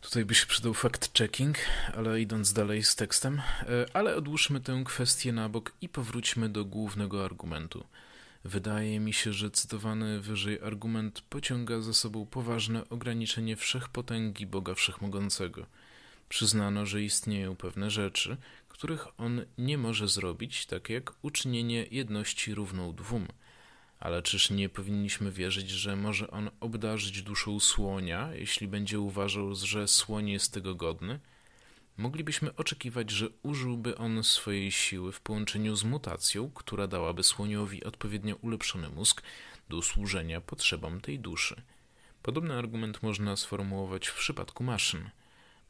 Tutaj by się przydał fact-checking, ale idąc dalej z tekstem. E, ale odłóżmy tę kwestię na bok i powróćmy do głównego argumentu – Wydaje mi się, że cytowany wyżej argument pociąga za sobą poważne ograniczenie wszechpotęgi Boga Wszechmogącego. Przyznano, że istnieją pewne rzeczy, których on nie może zrobić, tak jak uczynienie jedności równą dwóm. Ale czyż nie powinniśmy wierzyć, że może on obdarzyć duszą słonia, jeśli będzie uważał, że słoń jest tego godny? moglibyśmy oczekiwać, że użyłby on swojej siły w połączeniu z mutacją, która dałaby słoniowi odpowiednio ulepszony mózg do służenia potrzebom tej duszy. Podobny argument można sformułować w przypadku maszyn.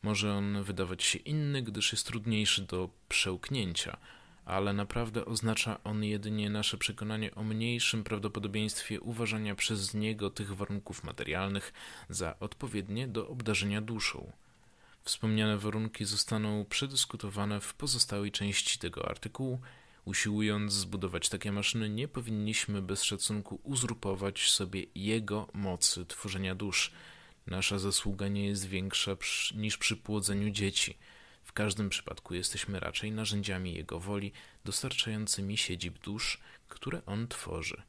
Może on wydawać się inny, gdyż jest trudniejszy do przełknięcia, ale naprawdę oznacza on jedynie nasze przekonanie o mniejszym prawdopodobieństwie uważania przez niego tych warunków materialnych za odpowiednie do obdarzenia duszą. Wspomniane warunki zostaną przedyskutowane w pozostałej części tego artykułu. Usiłując zbudować takie maszyny, nie powinniśmy bez szacunku uzurpować sobie jego mocy tworzenia dusz. Nasza zasługa nie jest większa niż przy płodzeniu dzieci. W każdym przypadku jesteśmy raczej narzędziami jego woli, dostarczającymi siedzib dusz, które on tworzy.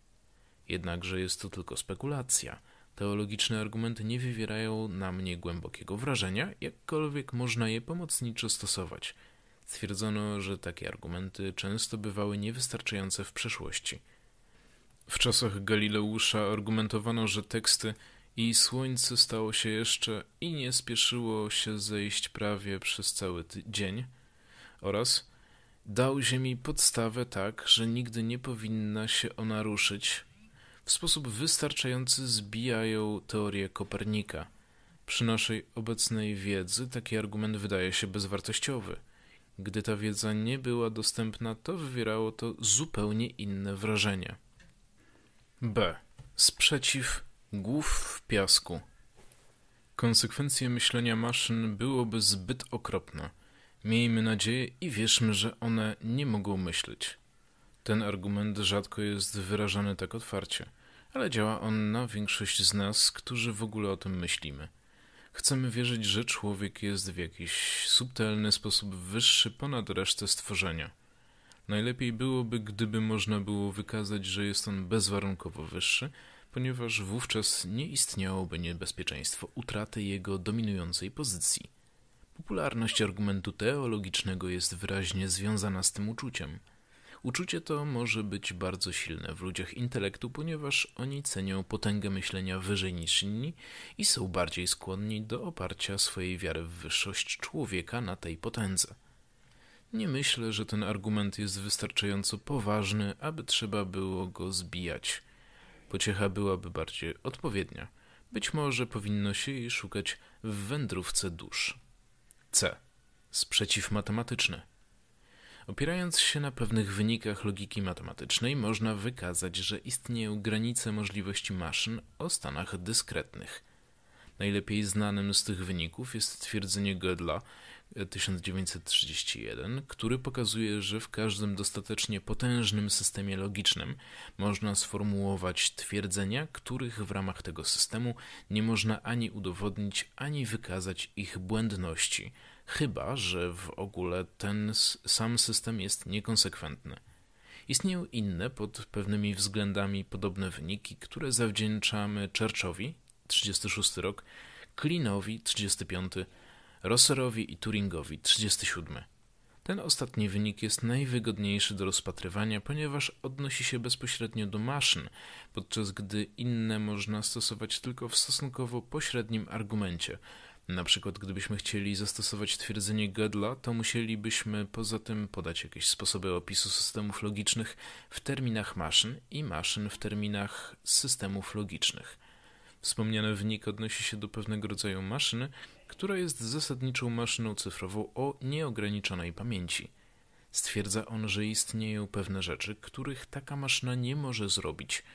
Jednakże jest to tylko spekulacja Teologiczne argumenty nie wywierają na mnie głębokiego wrażenia, jakkolwiek można je pomocniczo stosować. Stwierdzono, że takie argumenty często bywały niewystarczające w przeszłości. W czasach Galileusza argumentowano, że teksty i słońce stało się jeszcze i nie spieszyło się zejść prawie przez cały dzień oraz dał ziemi podstawę tak, że nigdy nie powinna się ona ruszyć, w sposób wystarczający zbijają teorię Kopernika. Przy naszej obecnej wiedzy taki argument wydaje się bezwartościowy. Gdy ta wiedza nie była dostępna, to wywierało to zupełnie inne wrażenie. B. Sprzeciw głów w piasku. Konsekwencje myślenia maszyn byłoby zbyt okropne. Miejmy nadzieję i wierzmy, że one nie mogą myśleć. Ten argument rzadko jest wyrażany tak otwarcie ale działa on na większość z nas, którzy w ogóle o tym myślimy. Chcemy wierzyć, że człowiek jest w jakiś subtelny sposób wyższy ponad resztę stworzenia. Najlepiej byłoby, gdyby można było wykazać, że jest on bezwarunkowo wyższy, ponieważ wówczas nie istniałoby niebezpieczeństwo utraty jego dominującej pozycji. Popularność argumentu teologicznego jest wyraźnie związana z tym uczuciem – Uczucie to może być bardzo silne w ludziach intelektu, ponieważ oni cenią potęgę myślenia wyżej niż inni i są bardziej skłonni do oparcia swojej wiary w wyższość człowieka na tej potędze. Nie myślę, że ten argument jest wystarczająco poważny, aby trzeba było go zbijać. Pociecha byłaby bardziej odpowiednia. Być może powinno się jej szukać w wędrówce dusz. C. Sprzeciw matematyczny. Opierając się na pewnych wynikach logiki matematycznej, można wykazać, że istnieją granice możliwości maszyn o stanach dyskretnych. Najlepiej znanym z tych wyników jest twierdzenie Gödla 1931, e, który pokazuje, że w każdym dostatecznie potężnym systemie logicznym można sformułować twierdzenia, których w ramach tego systemu nie można ani udowodnić, ani wykazać ich błędności – chyba że w ogóle ten sam system jest niekonsekwentny. Istnieją inne, pod pewnymi względami podobne wyniki, które zawdzięczamy Churchowi 36 rok, Kleenowi 35, Rosserowi i Turingowi 37. Ten ostatni wynik jest najwygodniejszy do rozpatrywania, ponieważ odnosi się bezpośrednio do maszyn, podczas gdy inne można stosować tylko w stosunkowo pośrednim argumencie, na przykład, gdybyśmy chcieli zastosować twierdzenie Gödla, to musielibyśmy poza tym podać jakieś sposoby opisu systemów logicznych w terminach maszyn i maszyn w terminach systemów logicznych. Wspomniany wynik odnosi się do pewnego rodzaju maszyny, która jest zasadniczą maszyną cyfrową o nieograniczonej pamięci. Stwierdza on, że istnieją pewne rzeczy, których taka maszyna nie może zrobić –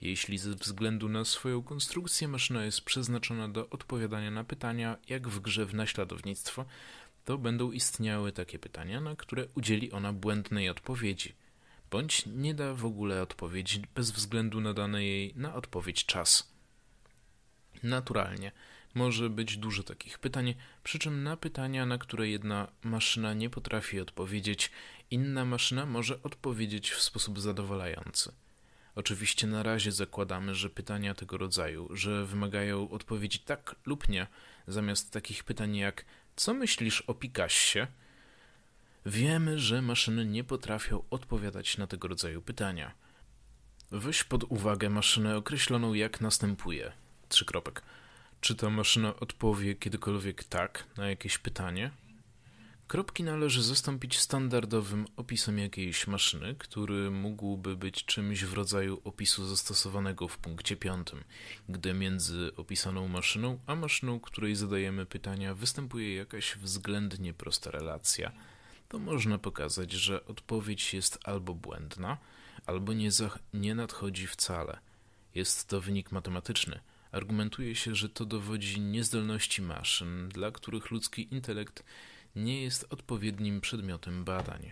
jeśli ze względu na swoją konstrukcję maszyna jest przeznaczona do odpowiadania na pytania, jak w grze w naśladownictwo, to będą istniały takie pytania, na które udzieli ona błędnej odpowiedzi, bądź nie da w ogóle odpowiedzi bez względu na dany jej na odpowiedź czas. Naturalnie może być dużo takich pytań, przy czym na pytania, na które jedna maszyna nie potrafi odpowiedzieć, inna maszyna może odpowiedzieć w sposób zadowalający. Oczywiście na razie zakładamy, że pytania tego rodzaju, że wymagają odpowiedzi tak lub nie, zamiast takich pytań jak co myślisz o Pikasie? Wiemy, że maszyny nie potrafią odpowiadać na tego rodzaju pytania. Weź pod uwagę maszynę określoną jak następuje. Trzy kropek. Czy ta maszyna odpowie kiedykolwiek tak na jakieś pytanie? Kropki należy zastąpić standardowym opisem jakiejś maszyny, który mógłby być czymś w rodzaju opisu zastosowanego w punkcie piątym, gdy między opisaną maszyną a maszyną, której zadajemy pytania, występuje jakaś względnie prosta relacja. To można pokazać, że odpowiedź jest albo błędna, albo nie, nie nadchodzi wcale. Jest to wynik matematyczny. Argumentuje się, że to dowodzi niezdolności maszyn, dla których ludzki intelekt nie jest odpowiednim przedmiotem badań.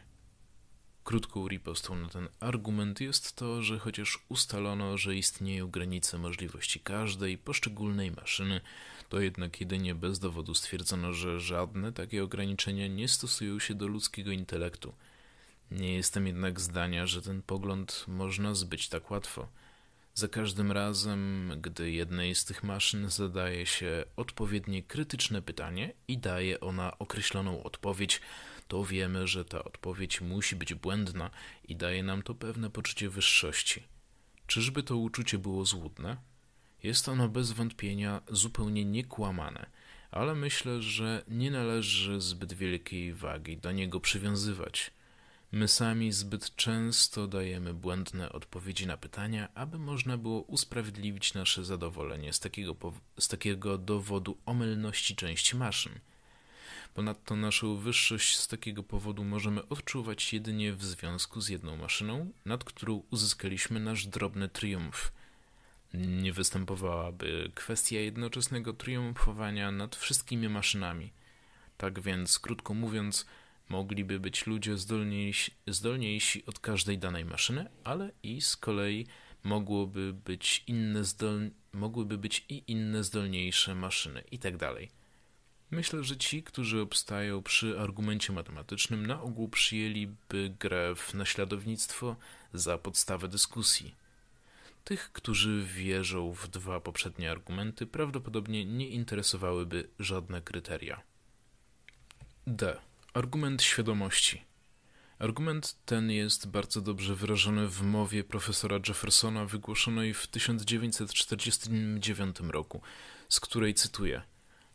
Krótką ripostą na ten argument jest to, że chociaż ustalono, że istnieją granice możliwości każdej poszczególnej maszyny, to jednak jedynie bez dowodu stwierdzono, że żadne takie ograniczenia nie stosują się do ludzkiego intelektu. Nie jestem jednak zdania, że ten pogląd można zbyć tak łatwo. Za każdym razem, gdy jednej z tych maszyn zadaje się odpowiednie krytyczne pytanie i daje ona określoną odpowiedź, to wiemy, że ta odpowiedź musi być błędna i daje nam to pewne poczucie wyższości. Czyżby to uczucie było złudne? Jest ono bez wątpienia zupełnie niekłamane, ale myślę, że nie należy zbyt wielkiej wagi do niego przywiązywać. My sami zbyt często dajemy błędne odpowiedzi na pytania, aby można było usprawiedliwić nasze zadowolenie z takiego, z takiego dowodu omylności części maszyn. Ponadto naszą wyższość z takiego powodu możemy odczuwać jedynie w związku z jedną maszyną, nad którą uzyskaliśmy nasz drobny triumf. Nie występowałaby kwestia jednoczesnego triumfowania nad wszystkimi maszynami. Tak więc, krótko mówiąc, mogliby być ludzie zdolniejsi, zdolniejsi od każdej danej maszyny, ale i z kolei mogłoby być inne zdol, mogłyby być i inne zdolniejsze maszyny itd. Tak Myślę, że ci, którzy obstają przy argumencie matematycznym, na ogół przyjęliby grę w naśladownictwo za podstawę dyskusji. Tych, którzy wierzą w dwa poprzednie argumenty, prawdopodobnie nie interesowałyby żadne kryteria. D. Argument świadomości. Argument ten jest bardzo dobrze wyrażony w mowie profesora Jeffersona wygłoszonej w 1949 roku, z której cytuję: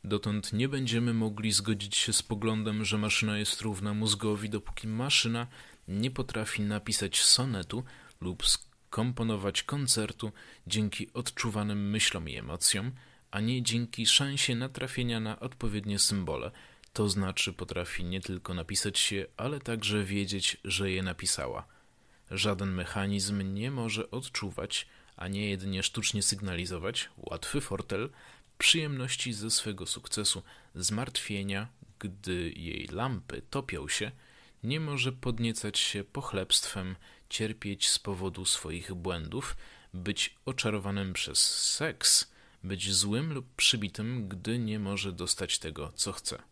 Dotąd nie będziemy mogli zgodzić się z poglądem, że maszyna jest równa mózgowi, dopóki maszyna nie potrafi napisać sonetu lub skomponować koncertu dzięki odczuwanym myślom i emocjom, a nie dzięki szansie natrafienia na odpowiednie symbole to znaczy potrafi nie tylko napisać się, ale także wiedzieć, że je napisała. Żaden mechanizm nie może odczuwać, a nie jedynie sztucznie sygnalizować, łatwy fortel, przyjemności ze swego sukcesu, zmartwienia, gdy jej lampy topią się, nie może podniecać się pochlebstwem, cierpieć z powodu swoich błędów, być oczarowanym przez seks, być złym lub przybitym, gdy nie może dostać tego, co chce.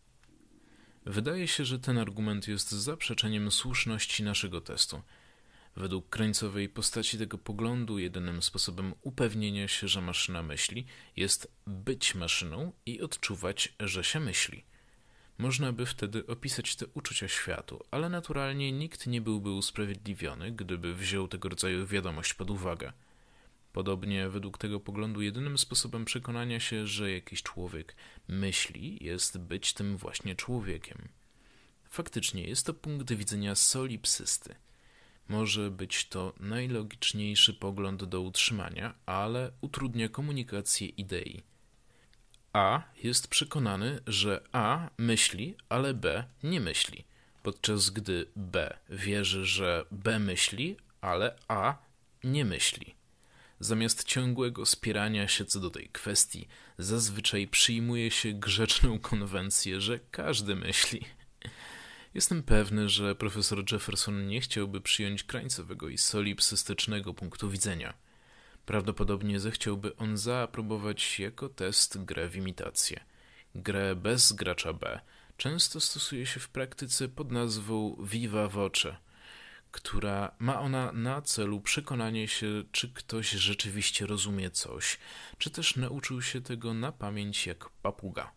Wydaje się, że ten argument jest zaprzeczeniem słuszności naszego testu. Według krańcowej postaci tego poglądu, jedynym sposobem upewnienia się, że maszyna myśli, jest być maszyną i odczuwać, że się myśli. Można by wtedy opisać te uczucia światu, ale naturalnie nikt nie byłby usprawiedliwiony, gdyby wziął tego rodzaju wiadomość pod uwagę. Podobnie według tego poglądu jedynym sposobem przekonania się, że jakiś człowiek myśli, jest być tym właśnie człowiekiem. Faktycznie jest to punkt widzenia solipsysty. Może być to najlogiczniejszy pogląd do utrzymania, ale utrudnia komunikację idei. A jest przekonany, że A myśli, ale B nie myśli, podczas gdy B wierzy, że B myśli, ale A nie myśli. Zamiast ciągłego spierania się co do tej kwestii, zazwyczaj przyjmuje się grzeczną konwencję, że każdy myśli. Jestem pewny, że profesor Jefferson nie chciałby przyjąć krańcowego i solipsystycznego punktu widzenia. Prawdopodobnie zechciałby on zaaprobować jako test grę w imitację. Grę bez gracza B często stosuje się w praktyce pod nazwą viva voce – która ma ona na celu przekonanie się, czy ktoś rzeczywiście rozumie coś, czy też nauczył się tego na pamięć jak papuga.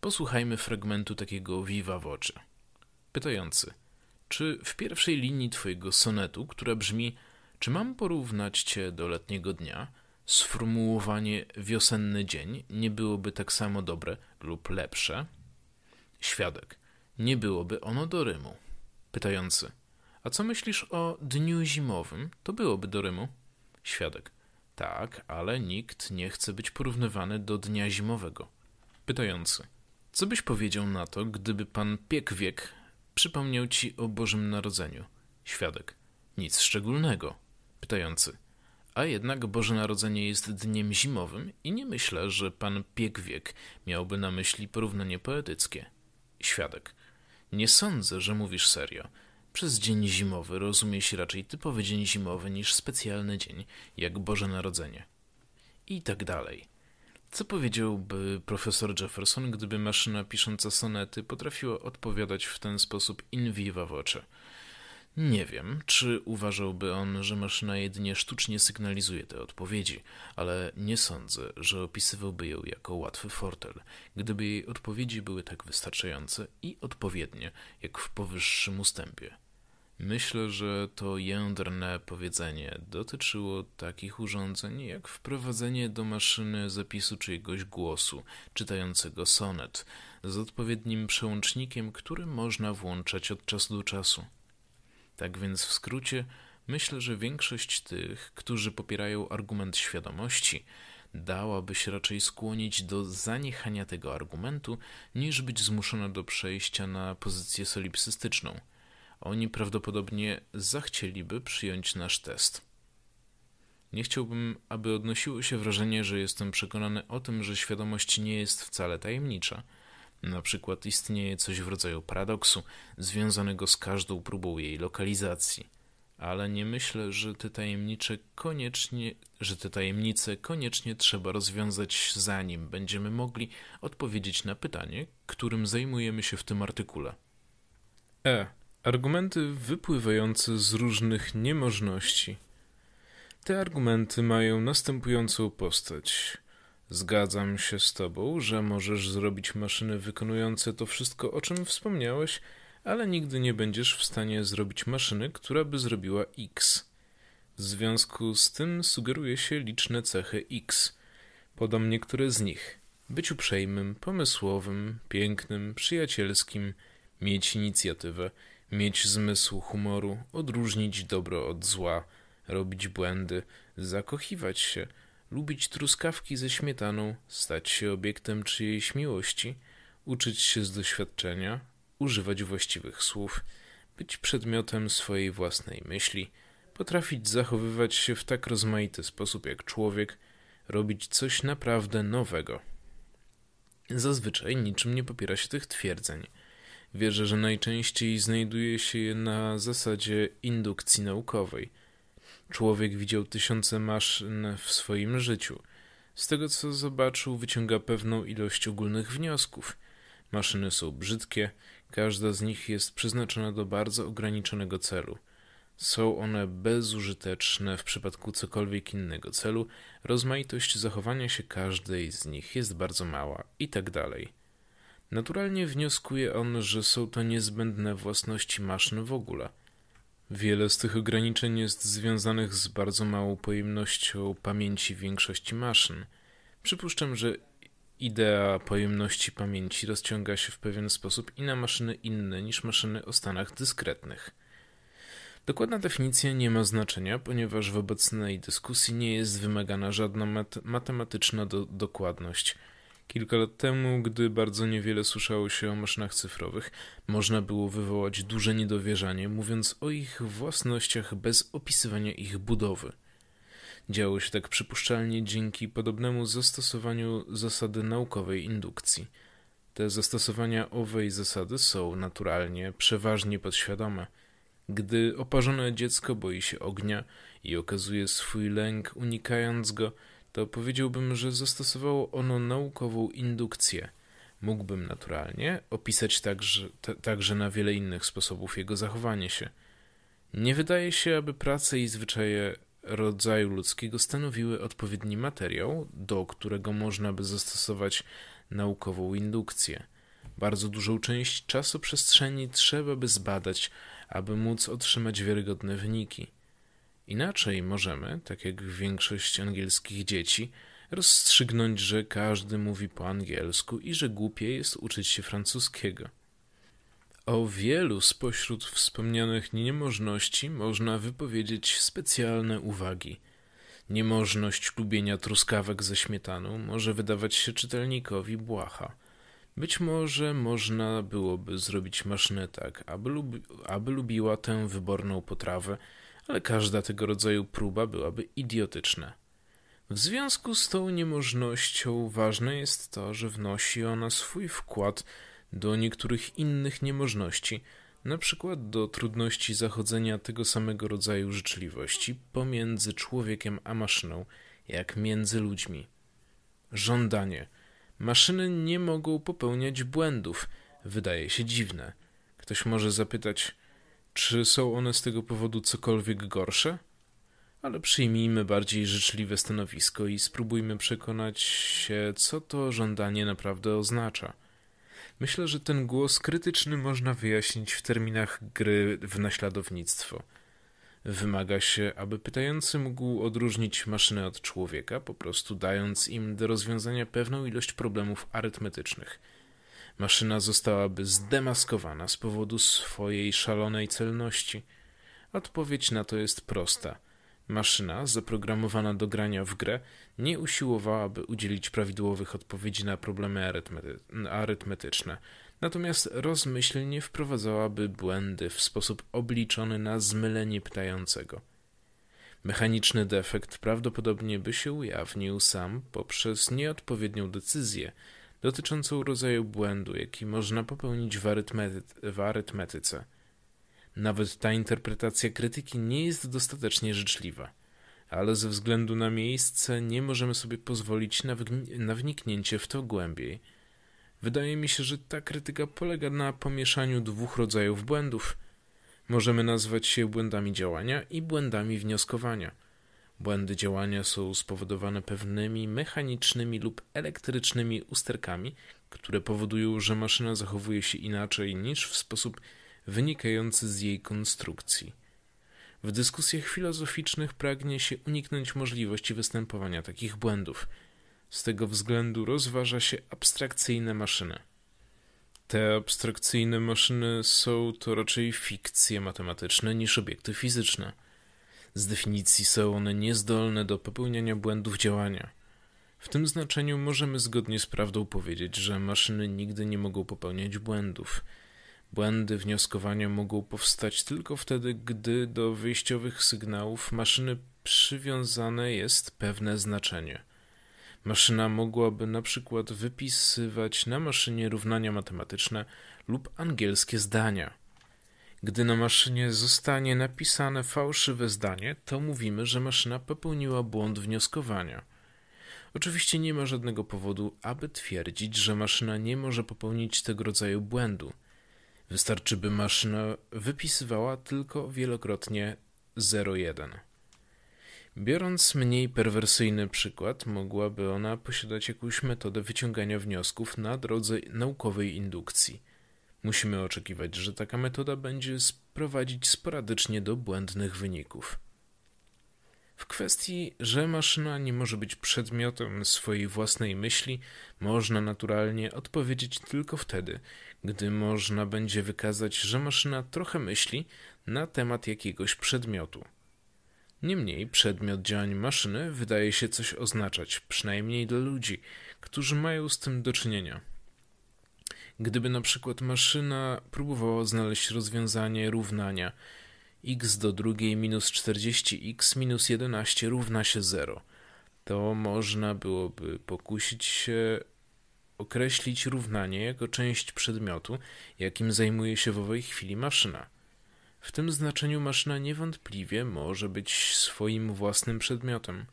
Posłuchajmy fragmentu takiego viva voce. Pytający, czy w pierwszej linii twojego sonetu, która brzmi czy mam porównać cię do letniego dnia, sformułowanie wiosenny dzień nie byłoby tak samo dobre lub lepsze? Świadek, nie byłoby ono do rymu. Pytający, a co myślisz o dniu zimowym? To byłoby do Rymu. Świadek. Tak, ale nikt nie chce być porównywany do dnia zimowego. Pytający. Co byś powiedział na to, gdyby pan Piekwiek przypomniał ci o Bożym Narodzeniu? Świadek. Nic szczególnego. Pytający. A jednak Boże Narodzenie jest dniem zimowym i nie myślę, że pan Piekwiek miałby na myśli porównanie poetyckie. Świadek. Nie sądzę, że mówisz serio. Przez dzień zimowy rozumie się raczej typowy dzień zimowy niż specjalny dzień, jak Boże Narodzenie. I tak dalej. Co powiedziałby profesor Jefferson, gdyby maszyna pisząca sonety potrafiła odpowiadać w ten sposób in viva voce? Nie wiem, czy uważałby on, że maszyna jedynie sztucznie sygnalizuje te odpowiedzi, ale nie sądzę, że opisywałby ją jako łatwy fortel, gdyby jej odpowiedzi były tak wystarczające i odpowiednie, jak w powyższym ustępie. Myślę, że to jędrne powiedzenie dotyczyło takich urządzeń jak wprowadzenie do maszyny zapisu czyjegoś głosu, czytającego sonet, z odpowiednim przełącznikiem, który można włączać od czasu do czasu. Tak więc w skrócie, myślę, że większość tych, którzy popierają argument świadomości, dałaby się raczej skłonić do zaniechania tego argumentu, niż być zmuszona do przejścia na pozycję solipsystyczną – oni prawdopodobnie zachcieliby przyjąć nasz test. Nie chciałbym, aby odnosiło się wrażenie, że jestem przekonany o tym, że świadomość nie jest wcale tajemnicza. Na przykład istnieje coś w rodzaju paradoksu związanego z każdą próbą jej lokalizacji. Ale nie myślę, że te tajemnicze koniecznie, że te tajemnice koniecznie trzeba rozwiązać zanim będziemy mogli odpowiedzieć na pytanie, którym zajmujemy się w tym artykule. E, Argumenty wypływające z różnych niemożności. Te argumenty mają następującą postać. Zgadzam się z tobą, że możesz zrobić maszyny wykonujące to wszystko, o czym wspomniałeś, ale nigdy nie będziesz w stanie zrobić maszyny, która by zrobiła X. W związku z tym sugeruje się liczne cechy X. Podam niektóre z nich. Być uprzejmym, pomysłowym, pięknym, przyjacielskim, mieć inicjatywę – mieć zmysł humoru, odróżnić dobro od zła, robić błędy, zakochiwać się, lubić truskawki ze śmietaną, stać się obiektem czyjejś miłości, uczyć się z doświadczenia, używać właściwych słów, być przedmiotem swojej własnej myśli, potrafić zachowywać się w tak rozmaity sposób jak człowiek, robić coś naprawdę nowego. Zazwyczaj niczym nie popiera się tych twierdzeń. Wierzę, że najczęściej znajduje się je na zasadzie indukcji naukowej. Człowiek widział tysiące maszyn w swoim życiu. Z tego co zobaczył, wyciąga pewną ilość ogólnych wniosków. Maszyny są brzydkie, każda z nich jest przeznaczona do bardzo ograniczonego celu. Są one bezużyteczne w przypadku cokolwiek innego celu, rozmaitość zachowania się każdej z nich jest bardzo mała, Itd. tak Naturalnie wnioskuje on, że są to niezbędne własności maszyn w ogóle. Wiele z tych ograniczeń jest związanych z bardzo małą pojemnością pamięci większości maszyn. Przypuszczam, że idea pojemności pamięci rozciąga się w pewien sposób i na maszyny inne niż maszyny o stanach dyskretnych. Dokładna definicja nie ma znaczenia, ponieważ w obecnej dyskusji nie jest wymagana żadna matematyczna do dokładność – Kilka lat temu, gdy bardzo niewiele słyszało się o maszynach cyfrowych, można było wywołać duże niedowierzanie, mówiąc o ich własnościach bez opisywania ich budowy. Działo się tak przypuszczalnie dzięki podobnemu zastosowaniu zasady naukowej indukcji. Te zastosowania owej zasady są naturalnie przeważnie podświadome. Gdy oparzone dziecko boi się ognia i okazuje swój lęk unikając go, to powiedziałbym, że zastosowało ono naukową indukcję. Mógłbym naturalnie opisać także, także na wiele innych sposobów jego zachowanie się. Nie wydaje się, aby prace i zwyczaje rodzaju ludzkiego stanowiły odpowiedni materiał, do którego można by zastosować naukową indukcję. Bardzo dużą część czasu przestrzeni trzeba by zbadać, aby móc otrzymać wiarygodne wyniki. Inaczej możemy, tak jak większość angielskich dzieci, rozstrzygnąć, że każdy mówi po angielsku i że głupie jest uczyć się francuskiego. O wielu spośród wspomnianych niemożności można wypowiedzieć specjalne uwagi. Niemożność lubienia truskawek ze śmietaną może wydawać się czytelnikowi błaha. Być może można byłoby zrobić maszynę tak, aby, lubi aby lubiła tę wyborną potrawę, ale każda tego rodzaju próba byłaby idiotyczna. W związku z tą niemożnością ważne jest to, że wnosi ona swój wkład do niektórych innych niemożności, na przykład do trudności zachodzenia tego samego rodzaju życzliwości pomiędzy człowiekiem a maszyną, jak między ludźmi. Żądanie. Maszyny nie mogą popełniać błędów, wydaje się dziwne. Ktoś może zapytać, czy są one z tego powodu cokolwiek gorsze? Ale przyjmijmy bardziej życzliwe stanowisko i spróbujmy przekonać się, co to żądanie naprawdę oznacza. Myślę, że ten głos krytyczny można wyjaśnić w terminach gry w naśladownictwo. Wymaga się, aby pytający mógł odróżnić maszynę od człowieka, po prostu dając im do rozwiązania pewną ilość problemów arytmetycznych. Maszyna zostałaby zdemaskowana z powodu swojej szalonej celności. Odpowiedź na to jest prosta. Maszyna, zaprogramowana do grania w grę, nie usiłowałaby udzielić prawidłowych odpowiedzi na problemy arytmety arytmetyczne, natomiast rozmyślnie wprowadzałaby błędy w sposób obliczony na zmylenie pytającego. Mechaniczny defekt prawdopodobnie by się ujawnił sam poprzez nieodpowiednią decyzję, dotyczącą rodzaju błędu, jaki można popełnić w, arytmety w arytmetyce. Nawet ta interpretacja krytyki nie jest dostatecznie życzliwa, ale ze względu na miejsce nie możemy sobie pozwolić na, na wniknięcie w to głębiej. Wydaje mi się, że ta krytyka polega na pomieszaniu dwóch rodzajów błędów. Możemy nazwać je błędami działania i błędami wnioskowania. Błędy działania są spowodowane pewnymi mechanicznymi lub elektrycznymi usterkami, które powodują, że maszyna zachowuje się inaczej niż w sposób wynikający z jej konstrukcji. W dyskusjach filozoficznych pragnie się uniknąć możliwości występowania takich błędów. Z tego względu rozważa się abstrakcyjne maszyny. Te abstrakcyjne maszyny są to raczej fikcje matematyczne niż obiekty fizyczne. Z definicji są one niezdolne do popełniania błędów działania. W tym znaczeniu możemy zgodnie z prawdą powiedzieć, że maszyny nigdy nie mogą popełniać błędów. Błędy wnioskowania mogą powstać tylko wtedy, gdy do wyjściowych sygnałów maszyny przywiązane jest pewne znaczenie. Maszyna mogłaby na przykład wypisywać na maszynie równania matematyczne lub angielskie zdania. Gdy na maszynie zostanie napisane fałszywe zdanie, to mówimy, że maszyna popełniła błąd wnioskowania. Oczywiście nie ma żadnego powodu, aby twierdzić, że maszyna nie może popełnić tego rodzaju błędu. Wystarczy, by maszyna wypisywała tylko wielokrotnie 0,1. Biorąc mniej perwersyjny przykład, mogłaby ona posiadać jakąś metodę wyciągania wniosków na drodze naukowej indukcji. Musimy oczekiwać, że taka metoda będzie sprowadzić sporadycznie do błędnych wyników. W kwestii, że maszyna nie może być przedmiotem swojej własnej myśli, można naturalnie odpowiedzieć tylko wtedy, gdy można będzie wykazać, że maszyna trochę myśli na temat jakiegoś przedmiotu. Niemniej przedmiot działań maszyny wydaje się coś oznaczać, przynajmniej dla ludzi, którzy mają z tym do czynienia. Gdyby na przykład maszyna próbowała znaleźć rozwiązanie równania x do drugiej minus 40x minus 11 równa się 0, to można byłoby pokusić się określić równanie jako część przedmiotu, jakim zajmuje się w owej chwili maszyna. W tym znaczeniu maszyna niewątpliwie może być swoim własnym przedmiotem.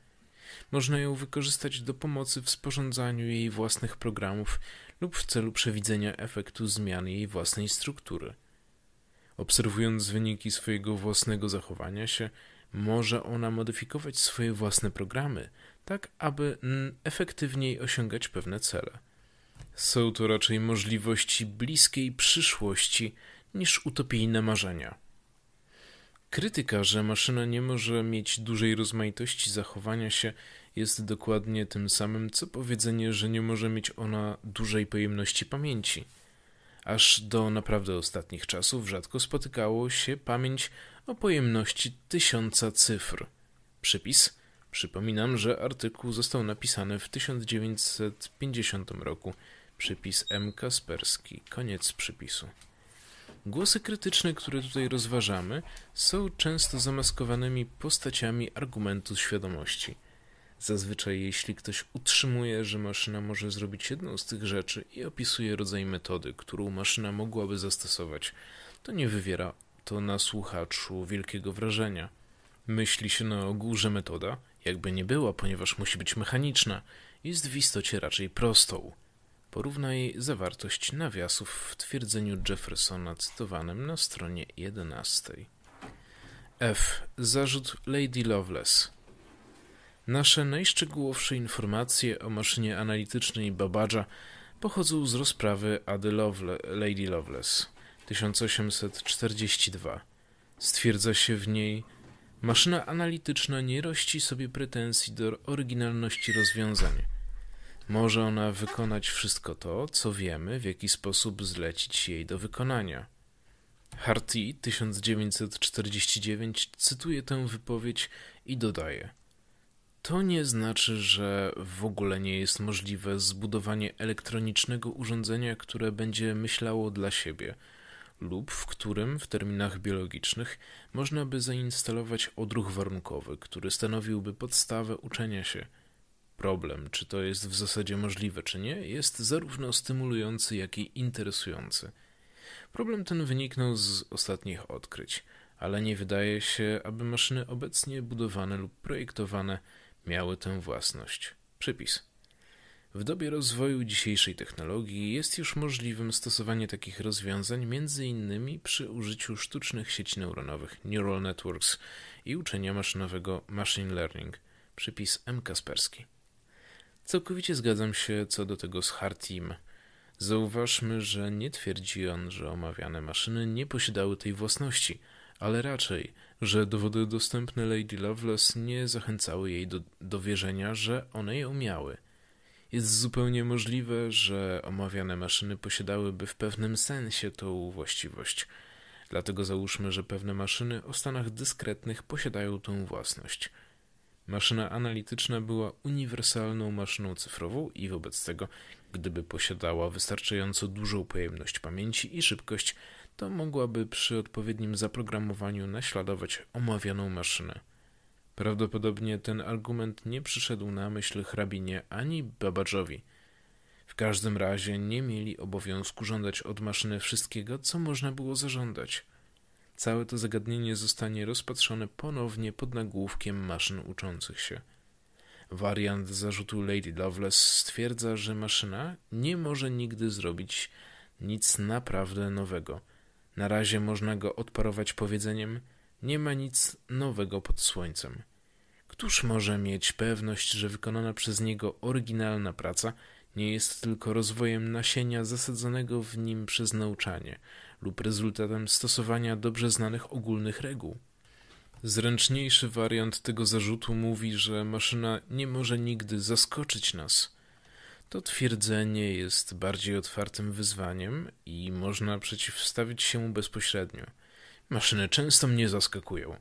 Można ją wykorzystać do pomocy w sporządzaniu jej własnych programów lub w celu przewidzenia efektu zmian jej własnej struktury. Obserwując wyniki swojego własnego zachowania się, może ona modyfikować swoje własne programy, tak aby efektywniej osiągać pewne cele. Są to raczej możliwości bliskiej przyszłości niż utopijne marzenia. Krytyka, że maszyna nie może mieć dużej rozmaitości zachowania się, jest dokładnie tym samym, co powiedzenie, że nie może mieć ona dużej pojemności pamięci. Aż do naprawdę ostatnich czasów rzadko spotykało się pamięć o pojemności tysiąca cyfr. Przypis? Przypominam, że artykuł został napisany w 1950 roku. Przypis M. Kasperski. Koniec przypisu. Głosy krytyczne, które tutaj rozważamy, są często zamaskowanymi postaciami argumentu świadomości. Zazwyczaj, jeśli ktoś utrzymuje, że maszyna może zrobić jedną z tych rzeczy i opisuje rodzaj metody, którą maszyna mogłaby zastosować, to nie wywiera to na słuchaczu wielkiego wrażenia. Myśli się na ogół, że metoda, jakby nie była, ponieważ musi być mechaniczna, jest w istocie raczej prostą. Porównaj zawartość nawiasów w twierdzeniu Jeffersona cytowanym na stronie 11. F. Zarzut Lady Lovelace. Nasze najszczegółowsze informacje o maszynie analitycznej Babadża pochodzą z rozprawy Ady Lovele Lady Lovelace 1842. Stwierdza się w niej, maszyna analityczna nie rości sobie pretensji do oryginalności rozwiązań może ona wykonać wszystko to, co wiemy, w jaki sposób zlecić jej do wykonania. Harty 1949 cytuje tę wypowiedź i dodaje: To nie znaczy, że w ogóle nie jest możliwe zbudowanie elektronicznego urządzenia, które będzie myślało dla siebie, lub w którym w terminach biologicznych można by zainstalować odruch warunkowy, który stanowiłby podstawę uczenia się problem, czy to jest w zasadzie możliwe, czy nie, jest zarówno stymulujący, jak i interesujący. Problem ten wyniknął z ostatnich odkryć, ale nie wydaje się, aby maszyny obecnie budowane lub projektowane miały tę własność. Przypis. W dobie rozwoju dzisiejszej technologii jest już możliwym stosowanie takich rozwiązań m.in. przy użyciu sztucznych sieci neuronowych neural networks i uczenia maszynowego machine learning. Przypis M. Kasperski. Całkowicie zgadzam się co do tego z Hartim. Zauważmy, że nie twierdzi on, że omawiane maszyny nie posiadały tej własności, ale raczej, że dowody dostępne Lady Lovelace nie zachęcały jej do, do wierzenia, że one ją miały. Jest zupełnie możliwe, że omawiane maszyny posiadałyby w pewnym sensie tą właściwość. Dlatego załóżmy, że pewne maszyny o stanach dyskretnych posiadają tą własność. Maszyna analityczna była uniwersalną maszyną cyfrową i wobec tego, gdyby posiadała wystarczająco dużą pojemność pamięci i szybkość, to mogłaby przy odpowiednim zaprogramowaniu naśladować omawianą maszynę. Prawdopodobnie ten argument nie przyszedł na myśl hrabinie ani babadżowi. W każdym razie nie mieli obowiązku żądać od maszyny wszystkiego, co można było zażądać. Całe to zagadnienie zostanie rozpatrzone ponownie pod nagłówkiem maszyn uczących się. Wariant zarzutu Lady Lovelace stwierdza, że maszyna nie może nigdy zrobić nic naprawdę nowego. Na razie można go odparować powiedzeniem: Nie ma nic nowego pod słońcem. Któż może mieć pewność, że wykonana przez niego oryginalna praca nie jest tylko rozwojem nasienia zasadzonego w nim przez nauczanie, lub rezultatem stosowania dobrze znanych ogólnych reguł. Zręczniejszy wariant tego zarzutu mówi, że maszyna nie może nigdy zaskoczyć nas. To twierdzenie jest bardziej otwartym wyzwaniem i można przeciwstawić się mu bezpośrednio. Maszyny często mnie zaskakują.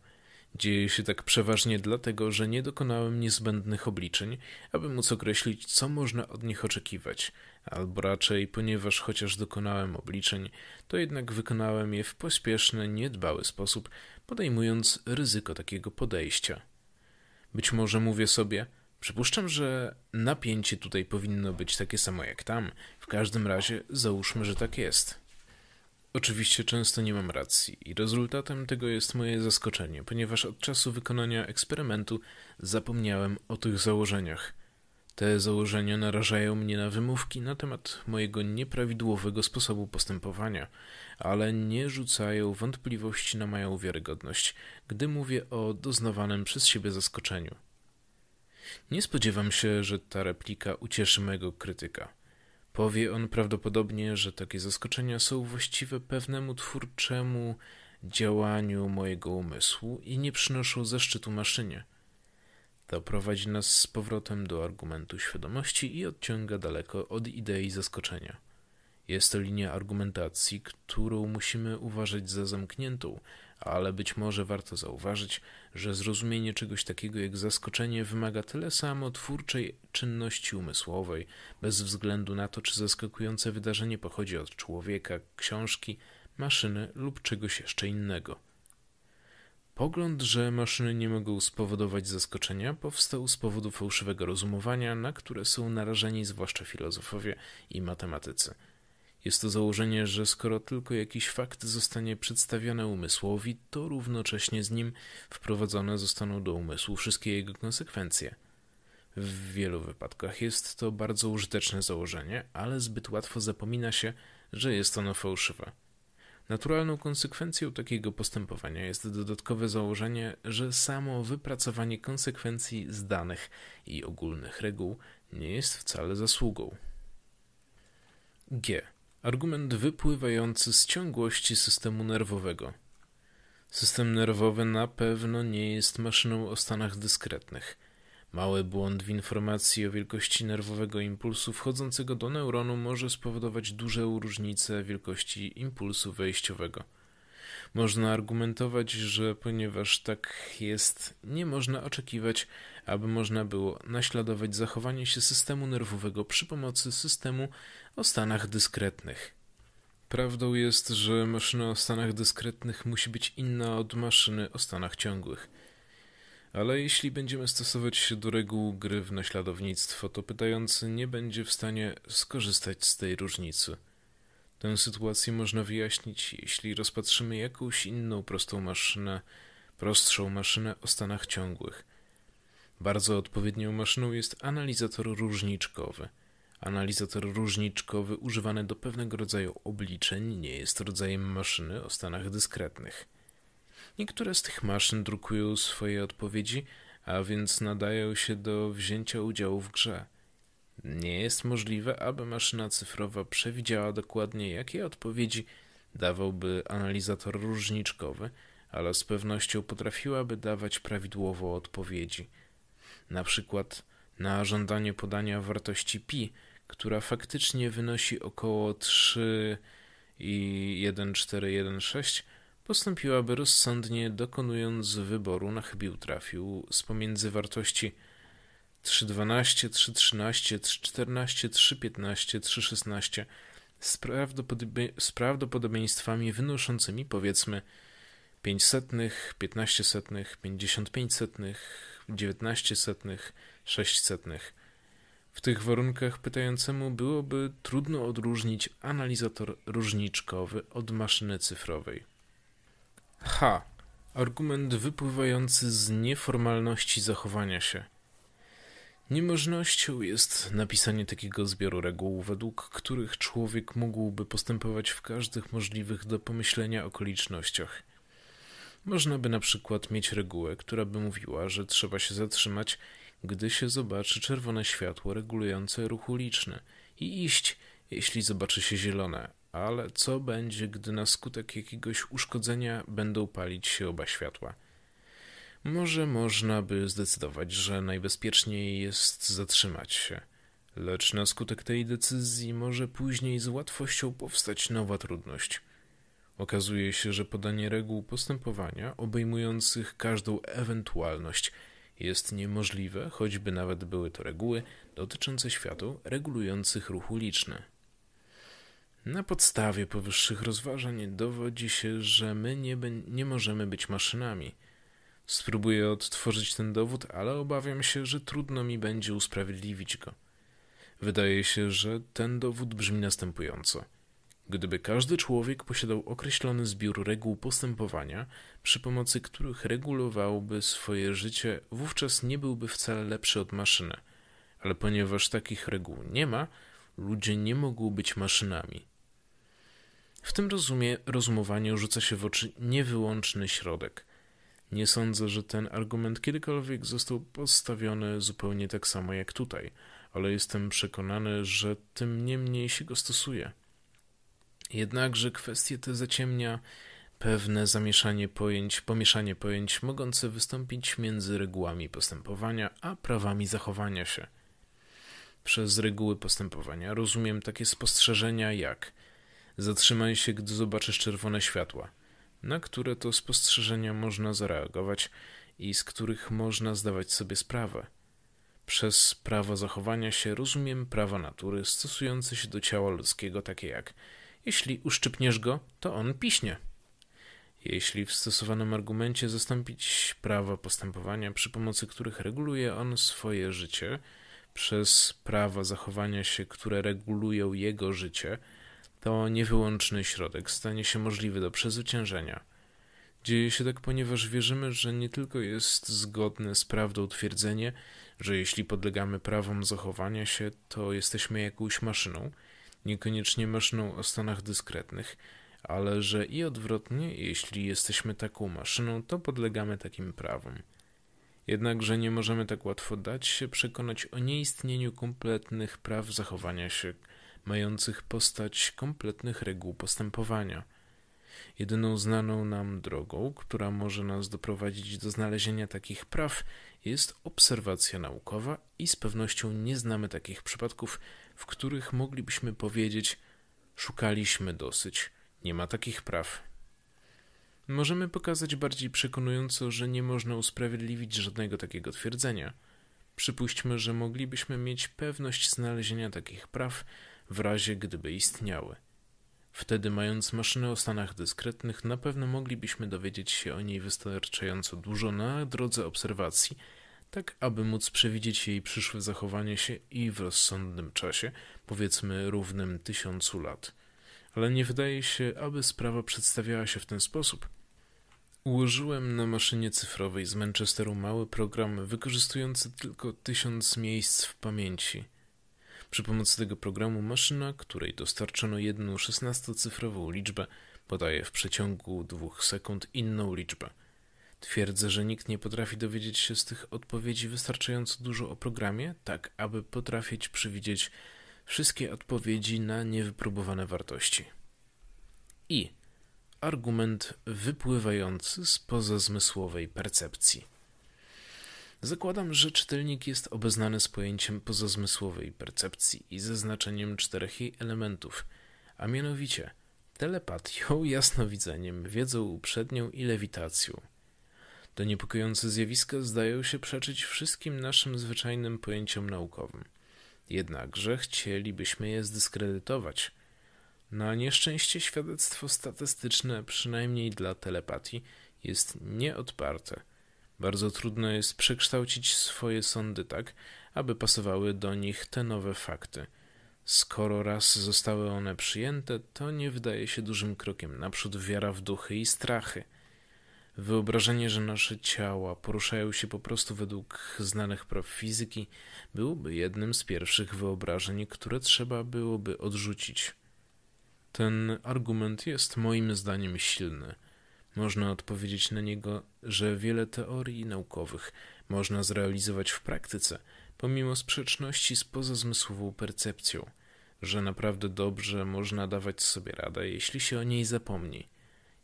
Dzieje się tak przeważnie dlatego, że nie dokonałem niezbędnych obliczeń, aby móc określić, co można od nich oczekiwać, albo raczej, ponieważ chociaż dokonałem obliczeń, to jednak wykonałem je w pośpieszny, niedbały sposób, podejmując ryzyko takiego podejścia. Być może mówię sobie, przypuszczam, że napięcie tutaj powinno być takie samo jak tam, w każdym razie załóżmy, że tak jest. Oczywiście często nie mam racji i rezultatem tego jest moje zaskoczenie, ponieważ od czasu wykonania eksperymentu zapomniałem o tych założeniach. Te założenia narażają mnie na wymówki na temat mojego nieprawidłowego sposobu postępowania, ale nie rzucają wątpliwości na moją wiarygodność, gdy mówię o doznawanym przez siebie zaskoczeniu. Nie spodziewam się, że ta replika ucieszy mojego krytyka. Powie on prawdopodobnie, że takie zaskoczenia są właściwe pewnemu twórczemu działaniu mojego umysłu i nie przynoszą zaszczytu maszynie. To prowadzi nas z powrotem do argumentu świadomości i odciąga daleko od idei zaskoczenia. Jest to linia argumentacji, którą musimy uważać za zamkniętą, ale być może warto zauważyć, że zrozumienie czegoś takiego jak zaskoczenie wymaga tyle samo twórczej czynności umysłowej, bez względu na to, czy zaskakujące wydarzenie pochodzi od człowieka, książki, maszyny lub czegoś jeszcze innego. Pogląd, że maszyny nie mogą spowodować zaskoczenia, powstał z powodu fałszywego rozumowania, na które są narażeni zwłaszcza filozofowie i matematycy. Jest to założenie, że skoro tylko jakiś fakt zostanie przedstawiony umysłowi, to równocześnie z nim wprowadzone zostaną do umysłu wszystkie jego konsekwencje. W wielu wypadkach jest to bardzo użyteczne założenie, ale zbyt łatwo zapomina się, że jest ono fałszywe. Naturalną konsekwencją takiego postępowania jest dodatkowe założenie, że samo wypracowanie konsekwencji z danych i ogólnych reguł nie jest wcale zasługą. G. Argument wypływający z ciągłości systemu nerwowego. System nerwowy na pewno nie jest maszyną o stanach dyskretnych. Mały błąd w informacji o wielkości nerwowego impulsu wchodzącego do neuronu może spowodować duże różnice wielkości impulsu wejściowego. Można argumentować, że ponieważ tak jest, nie można oczekiwać, aby można było naśladować zachowanie się systemu nerwowego przy pomocy systemu o stanach dyskretnych. Prawdą jest, że maszyna o stanach dyskretnych musi być inna od maszyny o stanach ciągłych. Ale jeśli będziemy stosować się do reguł gry w naśladownictwo, to pytający nie będzie w stanie skorzystać z tej różnicy. Tę sytuację można wyjaśnić, jeśli rozpatrzymy jakąś inną prostą maszynę, prostszą maszynę o stanach ciągłych. Bardzo odpowiednią maszyną jest analizator różniczkowy. Analizator różniczkowy używany do pewnego rodzaju obliczeń nie jest rodzajem maszyny o stanach dyskretnych. Niektóre z tych maszyn drukują swoje odpowiedzi, a więc nadają się do wzięcia udziału w grze. Nie jest możliwe, aby maszyna cyfrowa przewidziała dokładnie, jakie odpowiedzi dawałby analizator różniczkowy, ale z pewnością potrafiłaby dawać prawidłowo odpowiedzi. Na przykład na żądanie podania wartości pi, która faktycznie wynosi około 3 i 1416, postąpiłaby rozsądnie, dokonując wyboru na chybił trafił z pomiędzy wartości 3.12, 3.13, 3.14, 3.15, 3.16 z, prawdopodobie z prawdopodobieństwami wynoszącymi powiedzmy 5 setnych, 15 55 19 setnych, W tych warunkach pytającemu byłoby trudno odróżnić analizator różniczkowy od maszyny cyfrowej. H. Argument wypływający z nieformalności zachowania się – Niemożnością jest napisanie takiego zbioru reguł, według których człowiek mógłby postępować w każdych możliwych do pomyślenia okolicznościach. Można by na przykład mieć regułę, która by mówiła, że trzeba się zatrzymać, gdy się zobaczy czerwone światło regulujące ruch uliczny i iść, jeśli zobaczy się zielone, ale co będzie, gdy na skutek jakiegoś uszkodzenia będą palić się oba światła? może można by zdecydować, że najbezpieczniej jest zatrzymać się. Lecz na skutek tej decyzji może później z łatwością powstać nowa trudność. Okazuje się, że podanie reguł postępowania obejmujących każdą ewentualność jest niemożliwe, choćby nawet były to reguły dotyczące światu regulujących ruch uliczny. Na podstawie powyższych rozważań dowodzi się, że my nie, nie możemy być maszynami – Spróbuję odtworzyć ten dowód, ale obawiam się, że trudno mi będzie usprawiedliwić go. Wydaje się, że ten dowód brzmi następująco. Gdyby każdy człowiek posiadał określony zbiór reguł postępowania, przy pomocy których regulowałby swoje życie, wówczas nie byłby wcale lepszy od maszyny. Ale ponieważ takich reguł nie ma, ludzie nie mogą być maszynami. W tym rozumie rozumowanie rzuca się w oczy niewyłączny środek – nie sądzę, że ten argument kiedykolwiek został postawiony zupełnie tak samo jak tutaj, ale jestem przekonany, że tym niemniej się go stosuje. Jednakże kwestie te zaciemnia pewne zamieszanie pojęć, pomieszanie pojęć mogące wystąpić między regułami postępowania a prawami zachowania się. Przez reguły postępowania rozumiem takie spostrzeżenia jak zatrzymaj się, gdy zobaczysz czerwone światła – na które to spostrzeżenia można zareagować i z których można zdawać sobie sprawę. Przez prawo zachowania się rozumiem prawa natury stosujące się do ciała ludzkiego, takie jak jeśli uszczypniesz go, to on piśnie. Jeśli w stosowanym argumencie zastąpić prawa postępowania, przy pomocy których reguluje on swoje życie, przez prawa zachowania się, które regulują jego życie, to niewyłączny środek stanie się możliwy do przezwyciężenia. Dzieje się tak, ponieważ wierzymy, że nie tylko jest zgodne z prawdą twierdzenie, że jeśli podlegamy prawom zachowania się, to jesteśmy jakąś maszyną, niekoniecznie maszyną o stanach dyskretnych, ale że i odwrotnie, jeśli jesteśmy taką maszyną, to podlegamy takim prawom. Jednakże nie możemy tak łatwo dać się przekonać o nieistnieniu kompletnych praw zachowania się mających postać kompletnych reguł postępowania. Jedyną znaną nam drogą, która może nas doprowadzić do znalezienia takich praw, jest obserwacja naukowa i z pewnością nie znamy takich przypadków, w których moglibyśmy powiedzieć: Szukaliśmy dosyć, nie ma takich praw. Możemy pokazać bardziej przekonująco, że nie można usprawiedliwić żadnego takiego twierdzenia. Przypuśćmy, że moglibyśmy mieć pewność znalezienia takich praw, w razie gdyby istniały. Wtedy, mając maszynę o stanach dyskretnych, na pewno moglibyśmy dowiedzieć się o niej wystarczająco dużo na drodze obserwacji, tak aby móc przewidzieć jej przyszłe zachowanie się i w rozsądnym czasie, powiedzmy równym tysiącu lat. Ale nie wydaje się, aby sprawa przedstawiała się w ten sposób. Ułożyłem na maszynie cyfrowej z Manchesteru mały program wykorzystujący tylko tysiąc miejsc w pamięci, przy pomocy tego programu maszyna, której dostarczono jedną 16-cyfrową liczbę, podaje w przeciągu dwóch sekund inną liczbę. Twierdzę, że nikt nie potrafi dowiedzieć się z tych odpowiedzi wystarczająco dużo o programie, tak aby potrafić przewidzieć wszystkie odpowiedzi na niewypróbowane wartości. I argument wypływający spoza zmysłowej percepcji. Zakładam, że czytelnik jest obeznany z pojęciem pozazmysłowej percepcji i ze znaczeniem czterech jej elementów, a mianowicie telepatią, jasnowidzeniem, wiedzą uprzednią i lewitacją. Te niepokojące zjawiska zdają się przeczyć wszystkim naszym zwyczajnym pojęciom naukowym. Jednakże chcielibyśmy je zdyskredytować. Na nieszczęście świadectwo statystyczne, przynajmniej dla telepatii, jest nieodparte. Bardzo trudno jest przekształcić swoje sądy tak, aby pasowały do nich te nowe fakty. Skoro raz zostały one przyjęte, to nie wydaje się dużym krokiem naprzód wiara w duchy i strachy. Wyobrażenie, że nasze ciała poruszają się po prostu według znanych praw fizyki, byłoby jednym z pierwszych wyobrażeń, które trzeba byłoby odrzucić. Ten argument jest moim zdaniem silny. Można odpowiedzieć na niego, że wiele teorii naukowych można zrealizować w praktyce, pomimo sprzeczności z pozazmysłową percepcją, że naprawdę dobrze można dawać sobie radę, jeśli się o niej zapomni.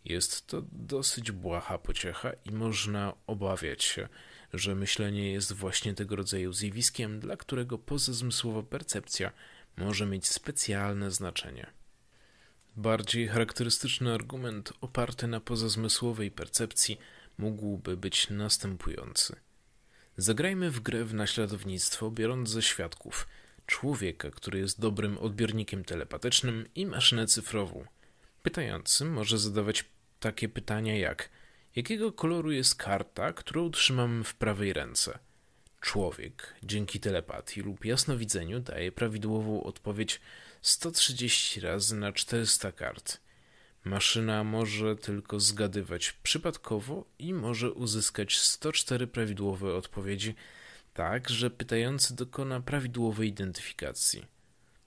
Jest to dosyć błaha pociecha i można obawiać się, że myślenie jest właśnie tego rodzaju zjawiskiem, dla którego pozazmysłowa percepcja może mieć specjalne znaczenie. Bardziej charakterystyczny argument oparty na pozazmysłowej percepcji mógłby być następujący. Zagrajmy w grę w naśladownictwo, biorąc ze świadków człowieka, który jest dobrym odbiornikiem telepatycznym i maszynę cyfrową. Pytający może zadawać takie pytania jak jakiego koloru jest karta, którą trzymam w prawej ręce? Człowiek dzięki telepatii lub jasnowidzeniu daje prawidłową odpowiedź 130 razy na 400 kart. Maszyna może tylko zgadywać przypadkowo i może uzyskać 104 prawidłowe odpowiedzi, tak że pytający dokona prawidłowej identyfikacji.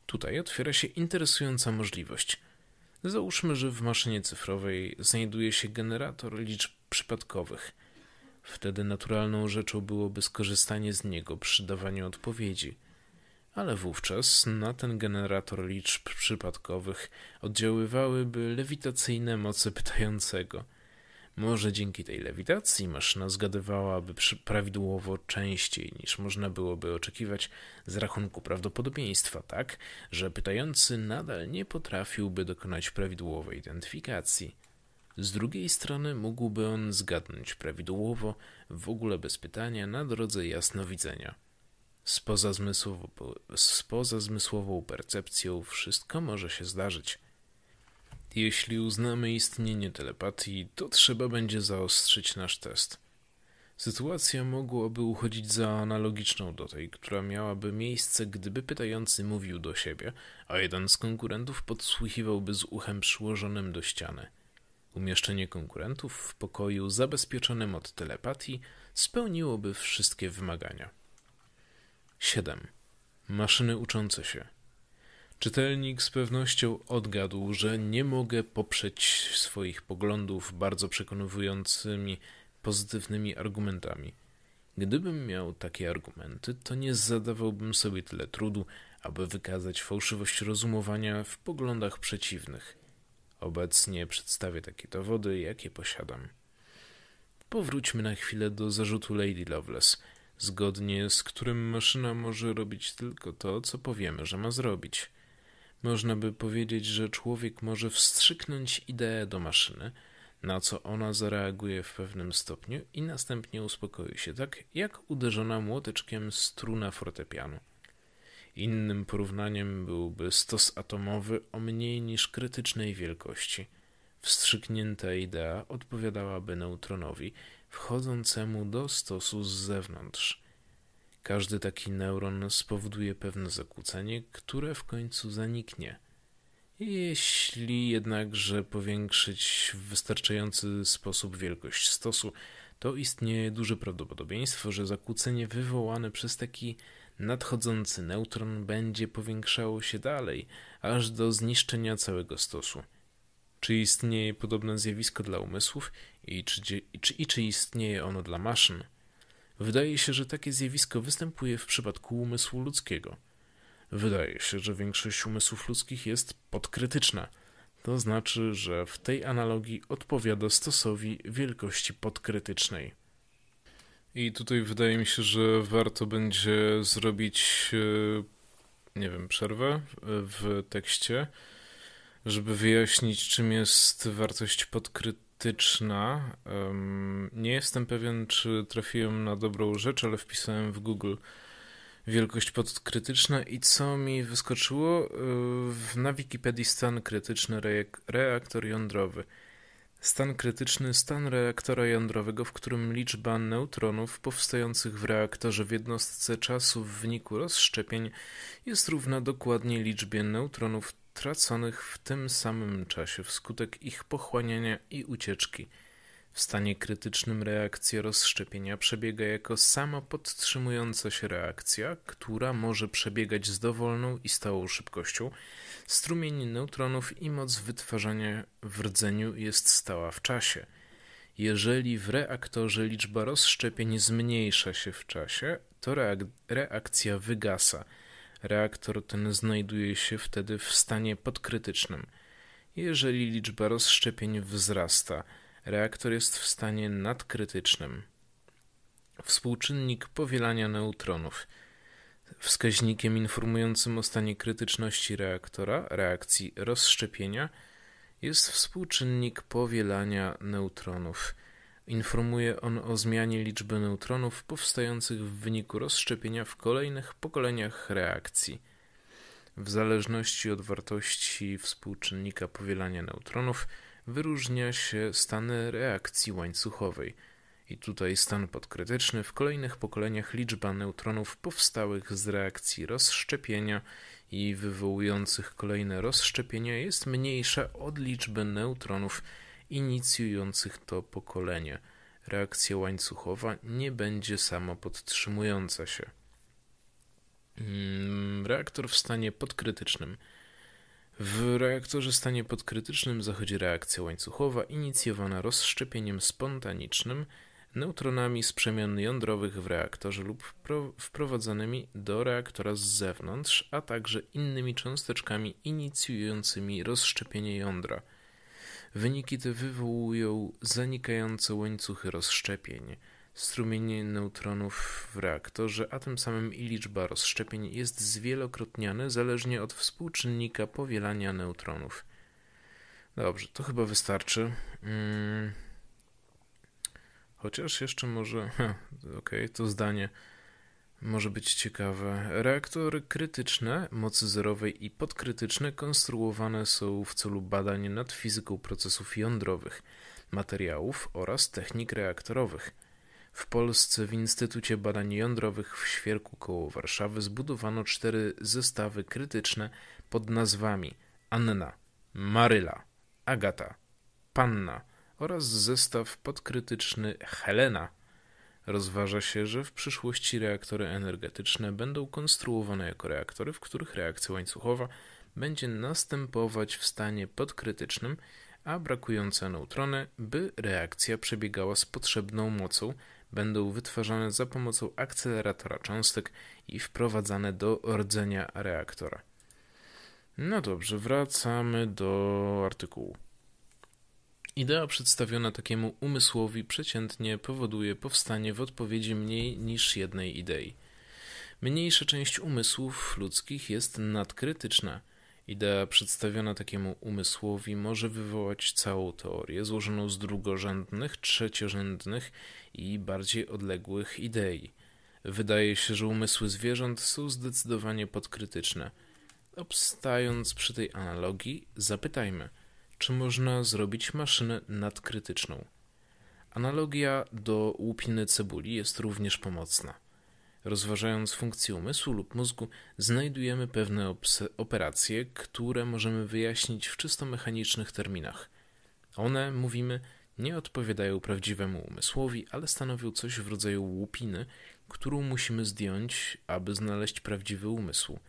Tutaj otwiera się interesująca możliwość. Załóżmy, że w maszynie cyfrowej znajduje się generator liczb przypadkowych. Wtedy naturalną rzeczą byłoby skorzystanie z niego przy dawaniu odpowiedzi ale wówczas na ten generator liczb przypadkowych oddziaływałyby lewitacyjne moce pytającego. Może dzięki tej lewitacji maszyna zgadywałaby prawidłowo częściej niż można byłoby oczekiwać z rachunku prawdopodobieństwa, tak że pytający nadal nie potrafiłby dokonać prawidłowej identyfikacji. Z drugiej strony mógłby on zgadnąć prawidłowo, w ogóle bez pytania, na drodze jasnowidzenia. Spoza, zmysłow... spoza zmysłową percepcją wszystko może się zdarzyć. Jeśli uznamy istnienie telepatii, to trzeba będzie zaostrzyć nasz test. Sytuacja mogłaby uchodzić za analogiczną do tej, która miałaby miejsce, gdyby pytający mówił do siebie, a jeden z konkurentów podsłuchiwałby z uchem przyłożonym do ściany. Umieszczenie konkurentów w pokoju zabezpieczonym od telepatii spełniłoby wszystkie wymagania. 7. Maszyny uczące się. Czytelnik z pewnością odgadł, że nie mogę poprzeć swoich poglądów bardzo przekonującymi pozytywnymi argumentami. Gdybym miał takie argumenty, to nie zadawałbym sobie tyle trudu, aby wykazać fałszywość rozumowania w poglądach przeciwnych. Obecnie przedstawię takie dowody, jakie posiadam. Powróćmy na chwilę do zarzutu Lady Lovelace – zgodnie z którym maszyna może robić tylko to, co powiemy, że ma zrobić. Można by powiedzieć, że człowiek może wstrzyknąć ideę do maszyny, na co ona zareaguje w pewnym stopniu i następnie uspokoi się, tak jak uderzona młoteczkiem struna fortepianu. Innym porównaniem byłby stos atomowy o mniej niż krytycznej wielkości. Wstrzyknięta idea odpowiadałaby neutronowi, wchodzącemu do stosu z zewnątrz. Każdy taki neuron spowoduje pewne zakłócenie, które w końcu zaniknie. Jeśli jednakże powiększyć w wystarczający sposób wielkość stosu, to istnieje duże prawdopodobieństwo, że zakłócenie wywołane przez taki nadchodzący neutron będzie powiększało się dalej, aż do zniszczenia całego stosu. Czy istnieje podobne zjawisko dla umysłów i czy, czy, i czy istnieje ono dla maszyn? Wydaje się, że takie zjawisko występuje w przypadku umysłu ludzkiego. Wydaje się, że większość umysłów ludzkich jest podkrytyczna, to znaczy, że w tej analogii odpowiada stosowi wielkości podkrytycznej. I tutaj wydaje mi się, że warto będzie zrobić, e, nie wiem, przerwę w tekście żeby wyjaśnić, czym jest wartość podkrytyczna. Nie jestem pewien, czy trafiłem na dobrą rzecz, ale wpisałem w Google wielkość podkrytyczna i co mi wyskoczyło? E, na Wikipedii stan krytyczny reaktor jądrowy. Stan krytyczny stan reaktora jądrowego, w którym liczba neutronów powstających w reaktorze w jednostce czasu w wyniku rozszczepień jest równa dokładnie liczbie neutronów traconych w tym samym czasie wskutek ich pochłaniania i ucieczki. W stanie krytycznym reakcja rozszczepienia przebiega jako sama podtrzymująca się reakcja, która może przebiegać z dowolną i stałą szybkością. Strumień neutronów i moc wytwarzania w rdzeniu jest stała w czasie. Jeżeli w reaktorze liczba rozszczepień zmniejsza się w czasie, to reak reakcja wygasa – Reaktor ten znajduje się wtedy w stanie podkrytycznym. Jeżeli liczba rozszczepień wzrasta, reaktor jest w stanie nadkrytycznym. Współczynnik powielania neutronów. Wskaźnikiem informującym o stanie krytyczności reaktora, reakcji rozszczepienia, jest współczynnik powielania neutronów. Informuje on o zmianie liczby neutronów powstających w wyniku rozszczepienia w kolejnych pokoleniach reakcji. W zależności od wartości współczynnika powielania neutronów wyróżnia się stany reakcji łańcuchowej. I tutaj stan podkrytyczny w kolejnych pokoleniach liczba neutronów powstałych z reakcji rozszczepienia i wywołujących kolejne rozszczepienia jest mniejsza od liczby neutronów inicjujących to pokolenie. Reakcja łańcuchowa nie będzie sama podtrzymująca się. Mm, reaktor w stanie podkrytycznym. W reaktorze stanie podkrytycznym zachodzi reakcja łańcuchowa inicjowana rozszczepieniem spontanicznym neutronami z przemian jądrowych w reaktorze lub wprowadzanymi do reaktora z zewnątrz, a także innymi cząsteczkami inicjującymi rozszczepienie jądra – Wyniki te wywołują zanikające łańcuchy rozszczepień, strumienie neutronów w reaktorze, a tym samym i liczba rozszczepień jest zwielokrotniane zależnie od współczynnika powielania neutronów. Dobrze, to chyba wystarczy. Hmm. Chociaż jeszcze może. Okej, okay, to zdanie może być ciekawe. Reaktory krytyczne, mocy zerowej i podkrytyczne konstruowane są w celu badań nad fizyką procesów jądrowych, materiałów oraz technik reaktorowych. W Polsce w Instytucie Badań Jądrowych w Świerku koło Warszawy zbudowano cztery zestawy krytyczne pod nazwami Anna, Maryla, Agata, Panna oraz zestaw podkrytyczny Helena – Rozważa się, że w przyszłości reaktory energetyczne będą konstruowane jako reaktory, w których reakcja łańcuchowa będzie następować w stanie podkrytycznym, a brakujące neutrony, by reakcja przebiegała z potrzebną mocą, będą wytwarzane za pomocą akceleratora cząstek i wprowadzane do rdzenia reaktora. No dobrze, wracamy do artykułu. Idea przedstawiona takiemu umysłowi przeciętnie powoduje powstanie w odpowiedzi mniej niż jednej idei. Mniejsza część umysłów ludzkich jest nadkrytyczna. Idea przedstawiona takiemu umysłowi może wywołać całą teorię złożoną z drugorzędnych, trzeciorzędnych i bardziej odległych idei. Wydaje się, że umysły zwierząt są zdecydowanie podkrytyczne. Obstając przy tej analogii, zapytajmy – czy można zrobić maszynę nadkrytyczną. Analogia do łupiny cebuli jest również pomocna. Rozważając funkcję umysłu lub mózgu, znajdujemy pewne operacje, które możemy wyjaśnić w czysto mechanicznych terminach. One, mówimy, nie odpowiadają prawdziwemu umysłowi, ale stanowią coś w rodzaju łupiny, którą musimy zdjąć, aby znaleźć prawdziwy umysł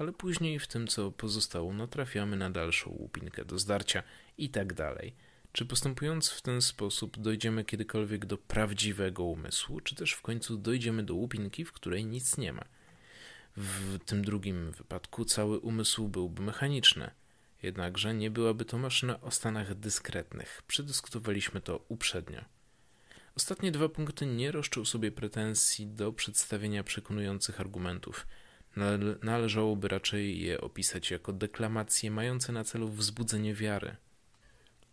ale później w tym, co pozostało, natrafiamy no, na dalszą łupinkę do zdarcia i tak dalej. Czy postępując w ten sposób dojdziemy kiedykolwiek do prawdziwego umysłu, czy też w końcu dojdziemy do łupinki, w której nic nie ma? W tym drugim wypadku cały umysł byłby mechaniczny. Jednakże nie byłaby to maszyna o stanach dyskretnych. Przedyskutowaliśmy to uprzednio. Ostatnie dwa punkty nie roszczą sobie pretensji do przedstawienia przekonujących argumentów – Należałoby raczej je opisać jako deklamacje mające na celu wzbudzenie wiary.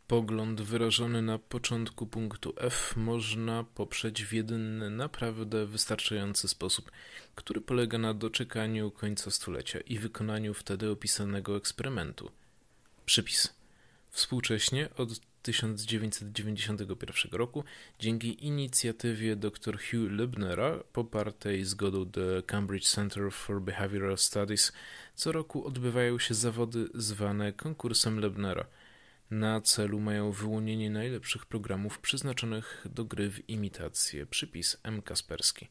Pogląd wyrażony na początku punktu F można poprzeć w jedyny naprawdę wystarczający sposób, który polega na doczekaniu końca stulecia i wykonaniu wtedy opisanego eksperymentu. Przypis. Współcześnie od 1991 roku dzięki inicjatywie dr Hugh Libnera popartej zgodą The Cambridge Center for Behavioral Studies co roku odbywają się zawody zwane konkursem Libnera. Na celu mają wyłonienie najlepszych programów przeznaczonych do gry w imitację, przypis M. Kasperski.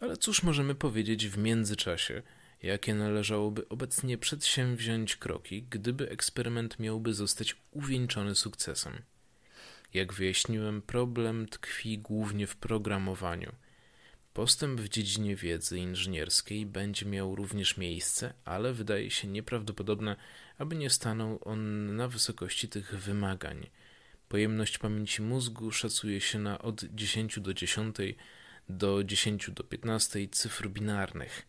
Ale cóż możemy powiedzieć w międzyczasie – Jakie należałoby obecnie przedsięwziąć kroki, gdyby eksperyment miałby zostać uwieńczony sukcesem? Jak wyjaśniłem, problem tkwi głównie w programowaniu. Postęp w dziedzinie wiedzy inżynierskiej będzie miał również miejsce, ale wydaje się nieprawdopodobne, aby nie stanął on na wysokości tych wymagań. Pojemność pamięci mózgu szacuje się na od 10 do 10 do 10 do 15 cyfr binarnych –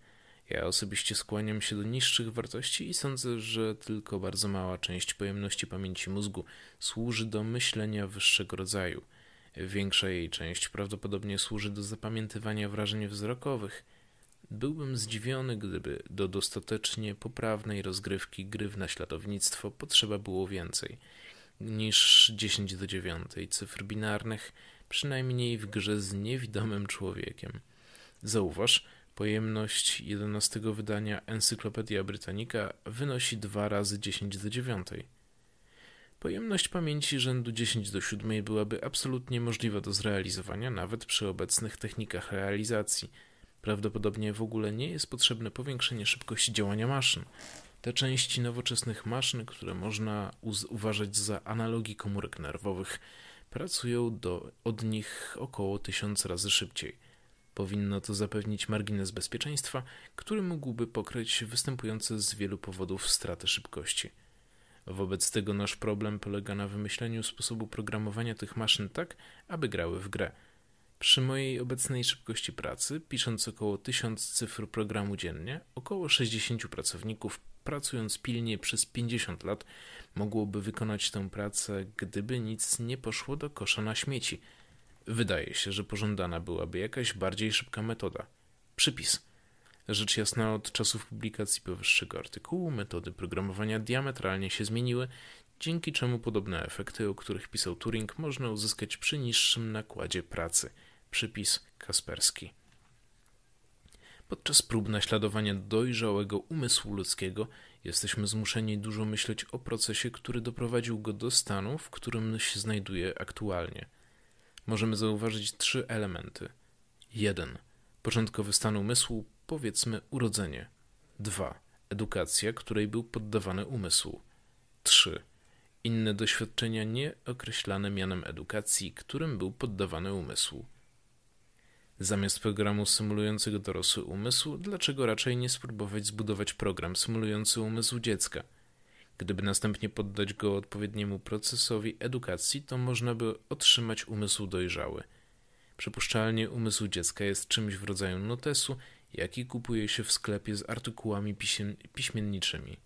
ja osobiście skłaniam się do niższych wartości i sądzę, że tylko bardzo mała część pojemności pamięci mózgu służy do myślenia wyższego rodzaju. Większa jej część prawdopodobnie służy do zapamiętywania wrażeń wzrokowych. Byłbym zdziwiony, gdyby do dostatecznie poprawnej rozgrywki gry w naśladownictwo potrzeba było więcej niż 10 do 9 cyfr binarnych, przynajmniej w grze z niewidomym człowiekiem. Zauważ, Pojemność 11 wydania Encyklopedia Britannica wynosi 2 razy 10 do 9. Pojemność pamięci rzędu 10 do 7 byłaby absolutnie możliwa do zrealizowania nawet przy obecnych technikach realizacji. Prawdopodobnie w ogóle nie jest potrzebne powiększenie szybkości działania maszyn. Te części nowoczesnych maszyn, które można uważać za analogi komórek nerwowych, pracują do, od nich około 1000 razy szybciej. Powinno to zapewnić margines bezpieczeństwa, który mógłby pokryć występujące z wielu powodów straty szybkości. Wobec tego nasz problem polega na wymyśleniu sposobu programowania tych maszyn tak, aby grały w grę. Przy mojej obecnej szybkości pracy, pisząc około 1000 cyfr programu dziennie, około 60 pracowników, pracując pilnie przez 50 lat, mogłoby wykonać tę pracę, gdyby nic nie poszło do kosza na śmieci – Wydaje się, że pożądana byłaby jakaś bardziej szybka metoda. Przypis. Rzecz jasna, od czasów publikacji powyższego artykułu metody programowania diametralnie się zmieniły, dzięki czemu podobne efekty, o których pisał Turing, można uzyskać przy niższym nakładzie pracy. Przypis Kasperski. Podczas prób naśladowania dojrzałego umysłu ludzkiego jesteśmy zmuszeni dużo myśleć o procesie, który doprowadził go do stanu, w którym się znajduje aktualnie możemy zauważyć trzy elementy. 1. Początkowy stan umysłu, powiedzmy urodzenie. 2. Edukacja, której był poddawany umysł. 3. Inne doświadczenia nieokreślane mianem edukacji, którym był poddawany umysł. Zamiast programu symulującego dorosły umysł, dlaczego raczej nie spróbować zbudować program symulujący umysł dziecka – Gdyby następnie poddać go odpowiedniemu procesowi edukacji, to można by otrzymać umysł dojrzały. Przypuszczalnie umysł dziecka jest czymś w rodzaju notesu, jaki kupuje się w sklepie z artykułami piśmienniczymi.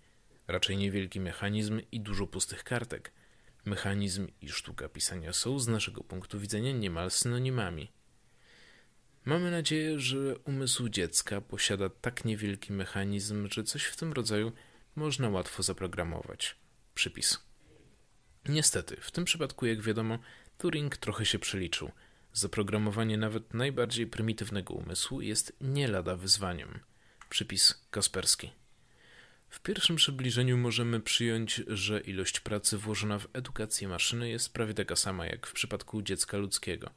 Raczej niewielki mechanizm i dużo pustych kartek. Mechanizm i sztuka pisania są z naszego punktu widzenia niemal synonimami. Mamy nadzieję, że umysł dziecka posiada tak niewielki mechanizm, że coś w tym rodzaju można łatwo zaprogramować. Przypis. Niestety, w tym przypadku, jak wiadomo, Turing trochę się przeliczył. Zaprogramowanie nawet najbardziej prymitywnego umysłu jest nie lada wyzwaniem. Przypis Kasperski. W pierwszym przybliżeniu możemy przyjąć, że ilość pracy włożona w edukację maszyny jest prawie taka sama jak w przypadku dziecka ludzkiego.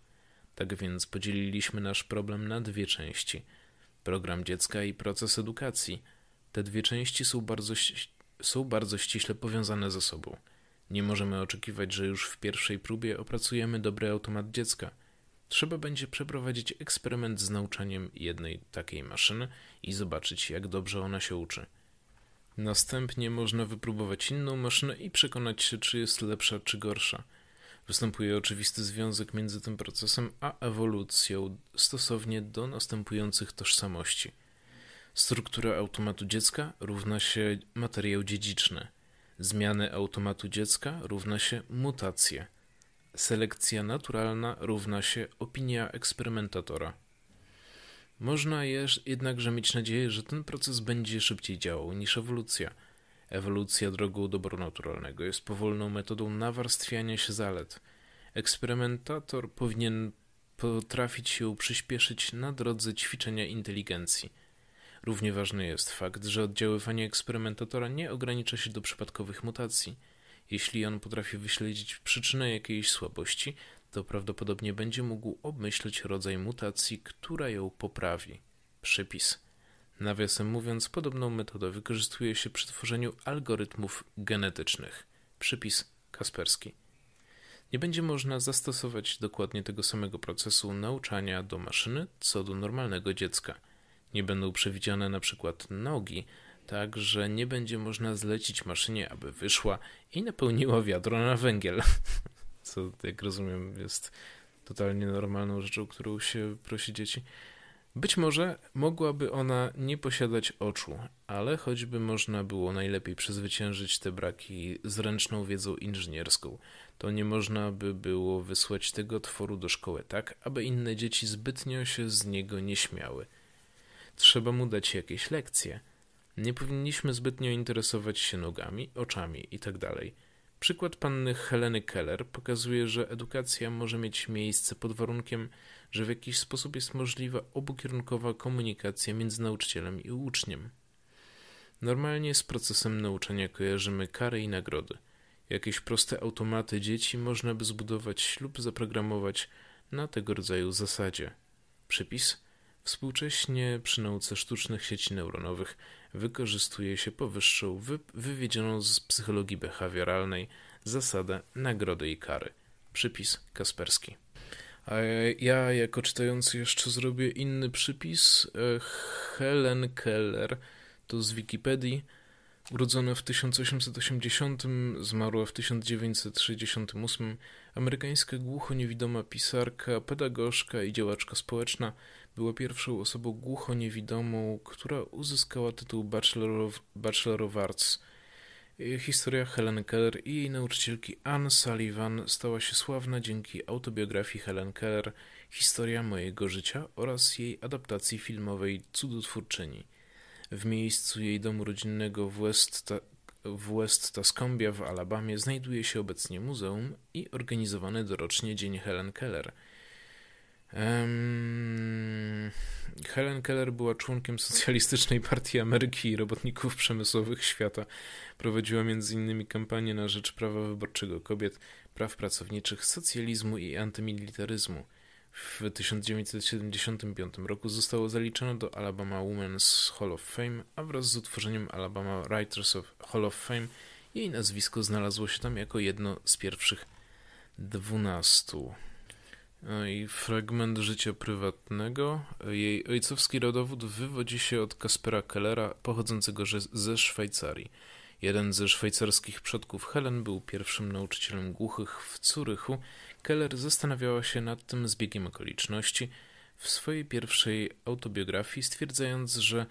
Tak więc podzieliliśmy nasz problem na dwie części: program dziecka i proces edukacji, te dwie części są bardzo, są bardzo ściśle powiązane ze sobą. Nie możemy oczekiwać, że już w pierwszej próbie opracujemy dobry automat dziecka. Trzeba będzie przeprowadzić eksperyment z nauczaniem jednej takiej maszyny i zobaczyć, jak dobrze ona się uczy. Następnie można wypróbować inną maszynę i przekonać się, czy jest lepsza, czy gorsza. Występuje oczywisty związek między tym procesem a ewolucją stosownie do następujących tożsamości. Struktura automatu dziecka równa się materiał dziedziczny. Zmiany automatu dziecka równa się mutacje. Selekcja naturalna równa się opinia eksperymentatora. Można jednakże mieć nadzieję, że ten proces będzie szybciej działał niż ewolucja. Ewolucja drogą dobronaturalnego naturalnego jest powolną metodą nawarstwiania się zalet. Eksperymentator powinien potrafić się przyspieszyć na drodze ćwiczenia inteligencji – Równie ważny jest fakt, że oddziaływanie eksperymentatora nie ogranicza się do przypadkowych mutacji. Jeśli on potrafi wyśledzić przyczynę jakiejś słabości, to prawdopodobnie będzie mógł obmyśleć rodzaj mutacji, która ją poprawi. Przypis. Nawiasem mówiąc, podobną metodę wykorzystuje się przy tworzeniu algorytmów genetycznych. Przypis Kasperski. Nie będzie można zastosować dokładnie tego samego procesu nauczania do maszyny co do normalnego dziecka. Nie będą przewidziane na przykład nogi, tak że nie będzie można zlecić maszynie, aby wyszła i napełniła wiadro na węgiel. Co, jak rozumiem, jest totalnie normalną rzeczą, którą się prosi dzieci. Być może mogłaby ona nie posiadać oczu, ale choćby można było najlepiej przezwyciężyć te braki zręczną wiedzą inżynierską, to nie można by było wysłać tego tworu do szkoły tak, aby inne dzieci zbytnio się z niego nie śmiały trzeba mu dać jakieś lekcje. Nie powinniśmy zbytnio interesować się nogami, oczami itd. Tak Przykład panny Heleny Keller pokazuje, że edukacja może mieć miejsce pod warunkiem, że w jakiś sposób jest możliwa obukierunkowa komunikacja między nauczycielem i uczniem. Normalnie z procesem nauczania kojarzymy kary i nagrody. Jakieś proste automaty dzieci można by zbudować lub zaprogramować na tego rodzaju zasadzie. Przypis – Współcześnie przy nauce sztucznych sieci neuronowych wykorzystuje się powyższą wy wywiedzioną z psychologii behawioralnej zasadę nagrody i kary. Przypis Kasperski. A ja, jako czytający, jeszcze zrobię inny przypis. E, Helen Keller to z Wikipedii. Urodzona w 1880, zmarła w 1968, amerykańska głuchoniewidoma pisarka, pedagogzka i działaczka społeczna, była pierwszą osobą głucho-niewidomą, która uzyskała tytuł Bachelor of, Bachelor of Arts. Historia Helen Keller i jej nauczycielki Anne Sullivan stała się sławna dzięki autobiografii Helen Keller Historia mojego życia oraz jej adaptacji filmowej Cudotwórczyni. W miejscu jej domu rodzinnego w West, Ta w West Tascombia w Alabamie znajduje się obecnie muzeum i organizowany dorocznie Dzień Helen Keller – Um, Helen Keller była członkiem Socjalistycznej Partii Ameryki i Robotników Przemysłowych Świata. Prowadziła m.in. kampanię na rzecz prawa wyborczego kobiet, praw pracowniczych, socjalizmu i antymilitaryzmu. W 1975 roku zostało zaliczone do Alabama Women's Hall of Fame, a wraz z utworzeniem Alabama Writers of Hall of Fame jej nazwisko znalazło się tam jako jedno z pierwszych dwunastu. No I fragment życia prywatnego. Jej ojcowski rodowód wywodzi się od Kaspera Kellera, pochodzącego ze Szwajcarii. Jeden ze szwajcarskich przodków Helen był pierwszym nauczycielem głuchych w Curychu. Keller zastanawiała się nad tym zbiegiem okoliczności w swojej pierwszej autobiografii, stwierdzając, że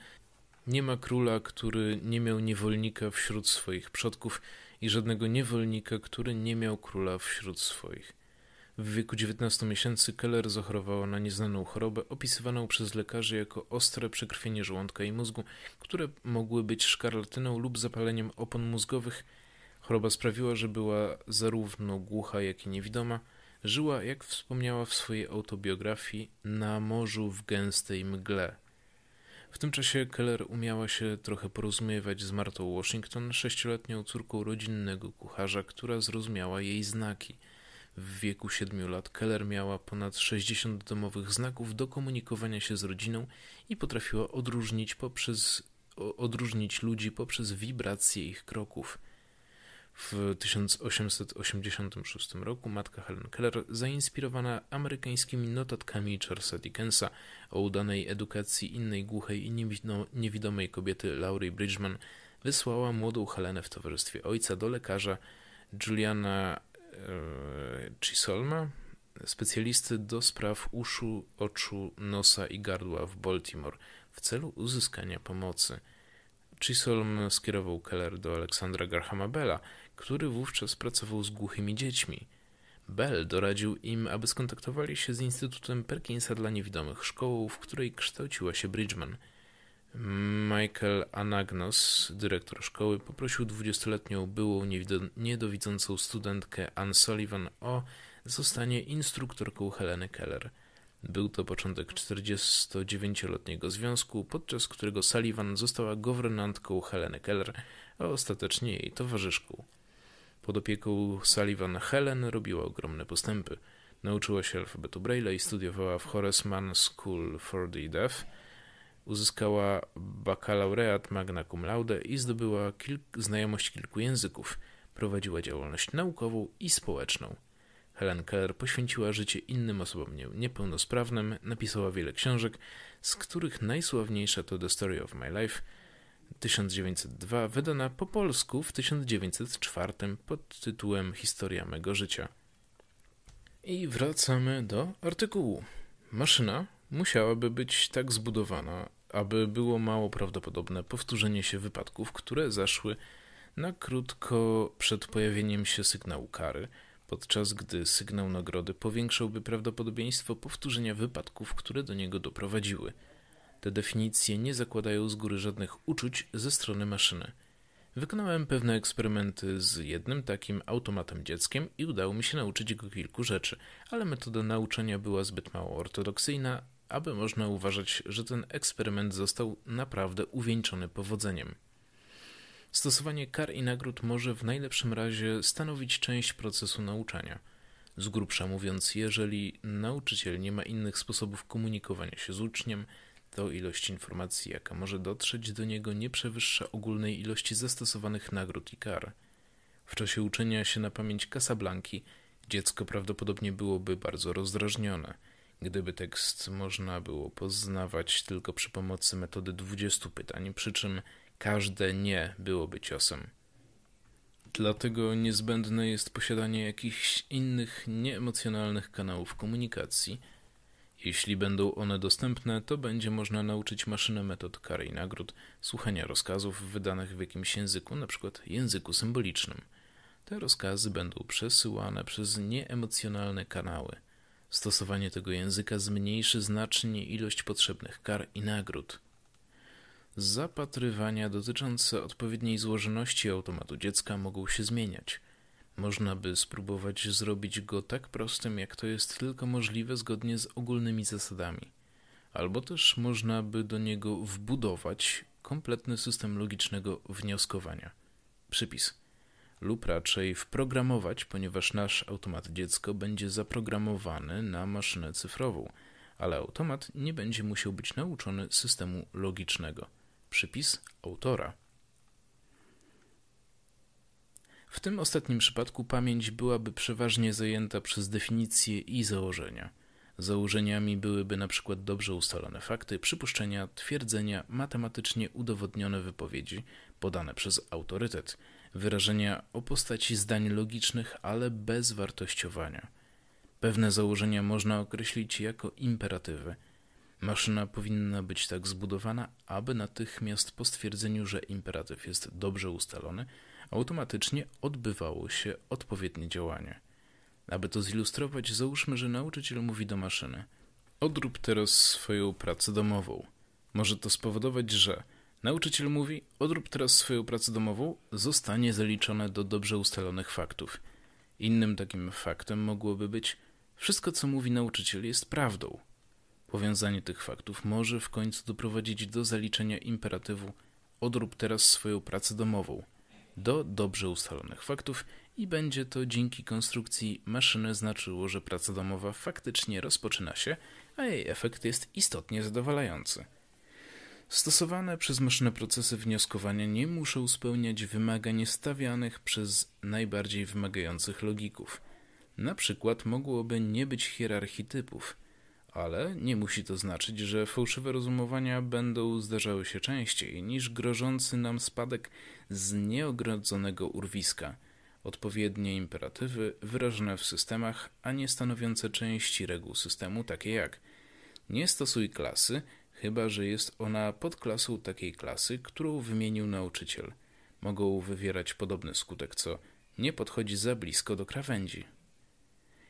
nie ma króla, który nie miał niewolnika wśród swoich przodków i żadnego niewolnika, który nie miał króla wśród swoich. W wieku 19 miesięcy Keller zachorowała na nieznaną chorobę opisywaną przez lekarzy jako ostre przekrwienie żołądka i mózgu, które mogły być szkarlatyną lub zapaleniem opon mózgowych. Choroba sprawiła, że była zarówno głucha, jak i niewidoma. Żyła, jak wspomniała w swojej autobiografii, na morzu w gęstej mgle. W tym czasie Keller umiała się trochę porozumiewać z Martą Washington, sześcioletnią córką rodzinnego kucharza, która zrozumiała jej znaki – w wieku 7 lat Keller miała ponad 60 domowych znaków do komunikowania się z rodziną i potrafiła odróżnić, poprzez, odróżnić ludzi poprzez wibracje ich kroków. W 1886 roku matka Helen Keller, zainspirowana amerykańskimi notatkami Charlesa Dickensa o udanej edukacji innej głuchej i niewidomej kobiety Laurie Bridgman, wysłała młodą Helenę w towarzystwie ojca do lekarza Juliana E, Chisolma, specjalisty do spraw uszu, oczu, nosa i gardła w Baltimore w celu uzyskania pomocy. Chisolm skierował Keller do Aleksandra Grahama Bella, który wówczas pracował z głuchymi dziećmi. Bell doradził im, aby skontaktowali się z Instytutem Perkinsa dla Niewidomych, szkołą, w której kształciła się Bridgman – Michael Anagnos, dyrektor szkoły, poprosił 20-letnią byłą niedowidzącą studentkę Ann Sullivan o zostanie instruktorką Heleny Keller. Był to początek 49-letniego związku, podczas którego Sullivan została gowernantką Heleny Keller, a ostatecznie jej towarzyszką. Pod opieką Sullivan Helen robiła ogromne postępy. Nauczyła się alfabetu Braille'a i studiowała w Horace Mann School for the Deaf – Uzyskała bakalaureat magna cum laude i zdobyła kilk- znajomość kilku języków. Prowadziła działalność naukową i społeczną. Helen Keller poświęciła życie innym osobom niepełnosprawnym, napisała wiele książek, z których najsławniejsza to The Story of My Life 1902, wydana po polsku w 1904 pod tytułem Historia mego życia. I wracamy do artykułu. Maszyna musiałaby być tak zbudowana, aby było mało prawdopodobne powtórzenie się wypadków, które zaszły na krótko przed pojawieniem się sygnału kary, podczas gdy sygnał nagrody powiększałby prawdopodobieństwo powtórzenia wypadków, które do niego doprowadziły. Te definicje nie zakładają z góry żadnych uczuć ze strony maszyny. Wykonałem pewne eksperymenty z jednym takim automatem dzieckiem i udało mi się nauczyć go kilku rzeczy, ale metoda nauczania była zbyt mało ortodoksyjna, aby można uważać, że ten eksperyment został naprawdę uwieńczony powodzeniem. Stosowanie kar i nagród może w najlepszym razie stanowić część procesu nauczania. Z grubsza mówiąc, jeżeli nauczyciel nie ma innych sposobów komunikowania się z uczniem, to ilość informacji, jaka może dotrzeć do niego, nie przewyższa ogólnej ilości zastosowanych nagród i kar. W czasie uczenia się na pamięć Casablanki dziecko prawdopodobnie byłoby bardzo rozdrażnione – gdyby tekst można było poznawać tylko przy pomocy metody 20 pytań, przy czym każde nie byłoby ciosem. Dlatego niezbędne jest posiadanie jakichś innych nieemocjonalnych kanałów komunikacji. Jeśli będą one dostępne, to będzie można nauczyć maszynę metod kary i nagród słuchania rozkazów wydanych w jakimś języku, np. języku symbolicznym. Te rozkazy będą przesyłane przez nieemocjonalne kanały – Stosowanie tego języka zmniejszy znacznie ilość potrzebnych kar i nagród. Zapatrywania dotyczące odpowiedniej złożoności automatu dziecka mogą się zmieniać. Można by spróbować zrobić go tak prostym, jak to jest tylko możliwe zgodnie z ogólnymi zasadami. Albo też można by do niego wbudować kompletny system logicznego wnioskowania. Przypis lub raczej wprogramować, ponieważ nasz automat dziecko będzie zaprogramowany na maszynę cyfrową, ale automat nie będzie musiał być nauczony systemu logicznego. Przypis autora. W tym ostatnim przypadku pamięć byłaby przeważnie zajęta przez definicje i założenia. Założeniami byłyby na przykład dobrze ustalone fakty, przypuszczenia, twierdzenia, matematycznie udowodnione wypowiedzi podane przez autorytet wyrażenia o postaci zdań logicznych, ale bez wartościowania. Pewne założenia można określić jako imperatywy. Maszyna powinna być tak zbudowana, aby natychmiast po stwierdzeniu, że imperatyw jest dobrze ustalony, automatycznie odbywało się odpowiednie działanie. Aby to zilustrować, załóżmy, że nauczyciel mówi do maszyny: Odrób teraz swoją pracę domową. Może to spowodować, że Nauczyciel mówi: odrób teraz swoją pracę domową, zostanie zaliczone do dobrze ustalonych faktów. Innym takim faktem mogłoby być: wszystko, co mówi nauczyciel, jest prawdą. Powiązanie tych faktów może w końcu doprowadzić do zaliczenia imperatywu: odrób teraz swoją pracę domową do dobrze ustalonych faktów i będzie to dzięki konstrukcji maszyny znaczyło, że praca domowa faktycznie rozpoczyna się, a jej efekt jest istotnie zadowalający. Stosowane przez maszynę procesy wnioskowania nie muszą spełniać wymagań stawianych przez najbardziej wymagających logików. Na przykład mogłoby nie być hierarchii typów, ale nie musi to znaczyć, że fałszywe rozumowania będą zdarzały się częściej niż grożący nam spadek z nieogrodzonego urwiska. Odpowiednie imperatywy wyrażone w systemach, a nie stanowiące części reguł systemu, takie jak nie stosuj klasy, chyba że jest ona podklasą takiej klasy, którą wymienił nauczyciel. Mogą wywierać podobny skutek, co nie podchodzi za blisko do krawędzi.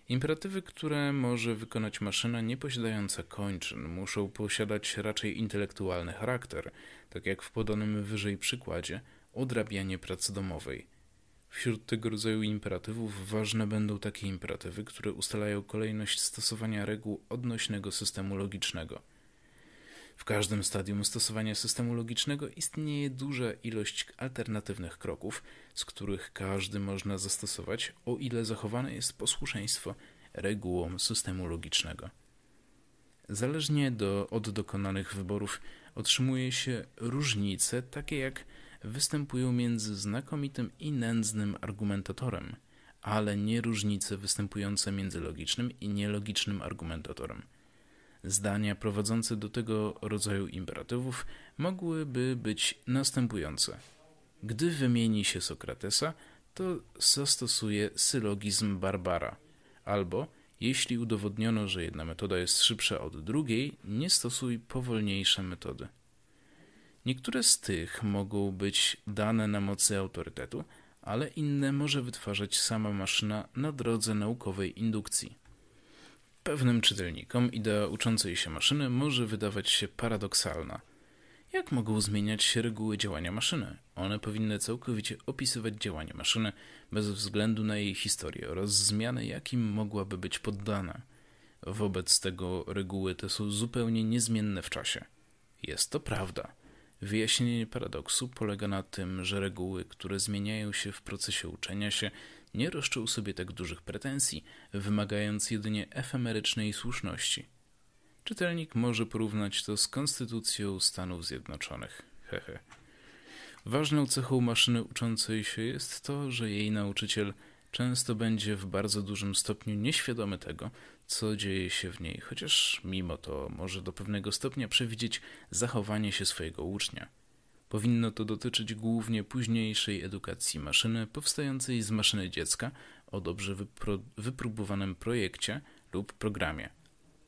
Imperatywy, które może wykonać maszyna nieposiadająca kończyn, muszą posiadać raczej intelektualny charakter, tak jak w podanym wyżej przykładzie odrabianie pracy domowej. Wśród tego rodzaju imperatywów ważne będą takie imperatywy, które ustalają kolejność stosowania reguł odnośnego systemu logicznego – w każdym stadium stosowania systemu logicznego istnieje duża ilość alternatywnych kroków, z których każdy można zastosować, o ile zachowane jest posłuszeństwo regułom systemu logicznego. Zależnie do, od dokonanych wyborów otrzymuje się różnice takie jak występują między znakomitym i nędznym argumentatorem, ale nie różnice występujące między logicznym i nielogicznym argumentatorem. Zdania prowadzące do tego rodzaju imperatywów mogłyby być następujące. Gdy wymieni się Sokratesa, to zastosuje sylogizm Barbara, albo jeśli udowodniono, że jedna metoda jest szybsza od drugiej, nie stosuj powolniejsze metody. Niektóre z tych mogą być dane na mocy autorytetu, ale inne może wytwarzać sama maszyna na drodze naukowej indukcji. Pewnym czytelnikom idea uczącej się maszyny może wydawać się paradoksalna. Jak mogą zmieniać się reguły działania maszyny? One powinny całkowicie opisywać działanie maszyny bez względu na jej historię oraz zmiany, jakim mogłaby być poddana. Wobec tego reguły te są zupełnie niezmienne w czasie. Jest to prawda. Wyjaśnienie paradoksu polega na tym, że reguły, które zmieniają się w procesie uczenia się, nie roszczył sobie tak dużych pretensji, wymagając jedynie efemerycznej słuszności. Czytelnik może porównać to z konstytucją Stanów Zjednoczonych. Hehe. Ważną cechą maszyny uczącej się jest to, że jej nauczyciel często będzie w bardzo dużym stopniu nieświadomy tego, co dzieje się w niej, chociaż mimo to może do pewnego stopnia przewidzieć zachowanie się swojego ucznia. Powinno to dotyczyć głównie późniejszej edukacji maszyny powstającej z maszyny dziecka o dobrze wypróbowanym projekcie lub programie.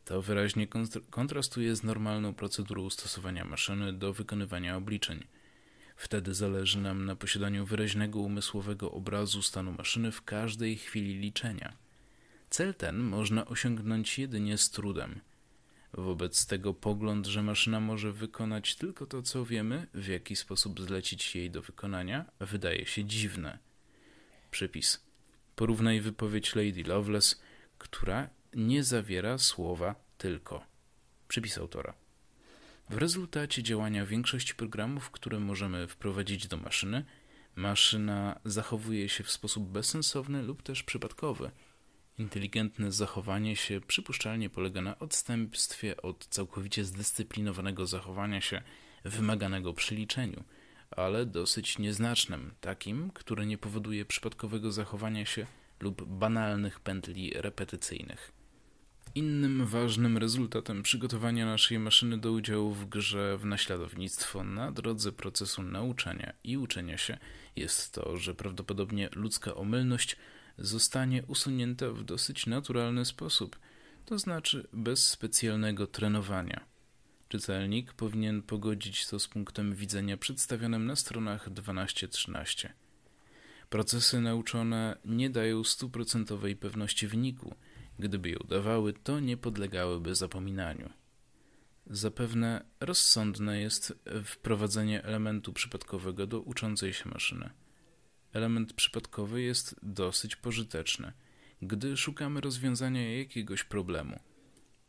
To wyraźnie kontrastuje z normalną procedurą stosowania maszyny do wykonywania obliczeń. Wtedy zależy nam na posiadaniu wyraźnego umysłowego obrazu stanu maszyny w każdej chwili liczenia. Cel ten można osiągnąć jedynie z trudem – Wobec tego pogląd, że maszyna może wykonać tylko to, co wiemy, w jaki sposób zlecić jej do wykonania, wydaje się dziwne. Przypis. Porównaj wypowiedź Lady Lovelace, która nie zawiera słowa tylko. Przypis autora. W rezultacie działania większości programów, które możemy wprowadzić do maszyny, maszyna zachowuje się w sposób bezsensowny lub też przypadkowy – Inteligentne zachowanie się przypuszczalnie polega na odstępstwie od całkowicie zdyscyplinowanego zachowania się wymaganego przy liczeniu, ale dosyć nieznacznym, takim, które nie powoduje przypadkowego zachowania się lub banalnych pętli repetycyjnych. Innym ważnym rezultatem przygotowania naszej maszyny do udziału w grze w naśladownictwo na drodze procesu nauczania i uczenia się jest to, że prawdopodobnie ludzka omylność zostanie usunięta w dosyć naturalny sposób, to znaczy bez specjalnego trenowania. Czytelnik powinien pogodzić to z punktem widzenia przedstawionym na stronach 12-13. Procesy nauczone nie dają stuprocentowej pewności wyniku. Gdyby ją dawały, to nie podlegałyby zapominaniu. Zapewne rozsądne jest wprowadzenie elementu przypadkowego do uczącej się maszyny element przypadkowy jest dosyć pożyteczny, gdy szukamy rozwiązania jakiegoś problemu.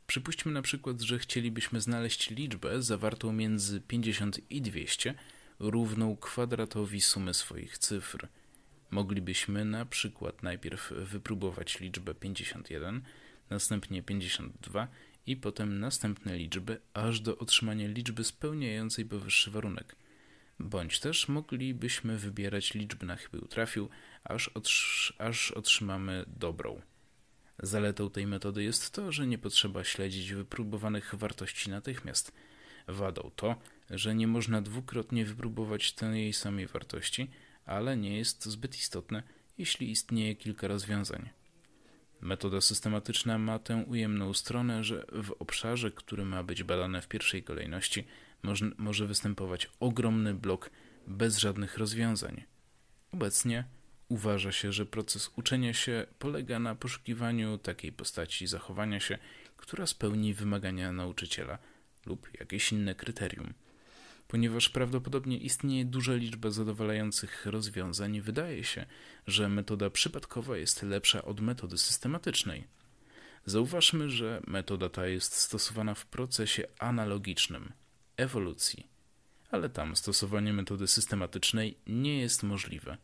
Przypuśćmy na przykład, że chcielibyśmy znaleźć liczbę zawartą między 50 i 200 równą kwadratowi sumy swoich cyfr. Moglibyśmy na przykład najpierw wypróbować liczbę 51, następnie 52 i potem następne liczby, aż do otrzymania liczby spełniającej powyższy warunek – Bądź też moglibyśmy wybierać liczby na chyby utrafił, aż, otrz aż otrzymamy dobrą. Zaletą tej metody jest to, że nie potrzeba śledzić wypróbowanych wartości natychmiast. Wadą to, że nie można dwukrotnie wypróbować tej samej wartości, ale nie jest zbyt istotne, jeśli istnieje kilka rozwiązań. Metoda systematyczna ma tę ujemną stronę, że w obszarze, który ma być badany w pierwszej kolejności, może, występować ogromny blok bez żadnych rozwiązań. Obecnie uważa się, że proces uczenia się polega na poszukiwaniu takiej postaci zachowania się, która spełni wymagania nauczyciela lub jakieś inne kryterium. Ponieważ prawdopodobnie istnieje duża liczba zadowalających rozwiązań, wydaje się, że metoda przypadkowa jest lepsza od metody systematycznej. Zauważmy, że metoda ta jest stosowana w procesie analogicznym – ewolucji, ale tam stosowanie metody systematycznej nie jest możliwe.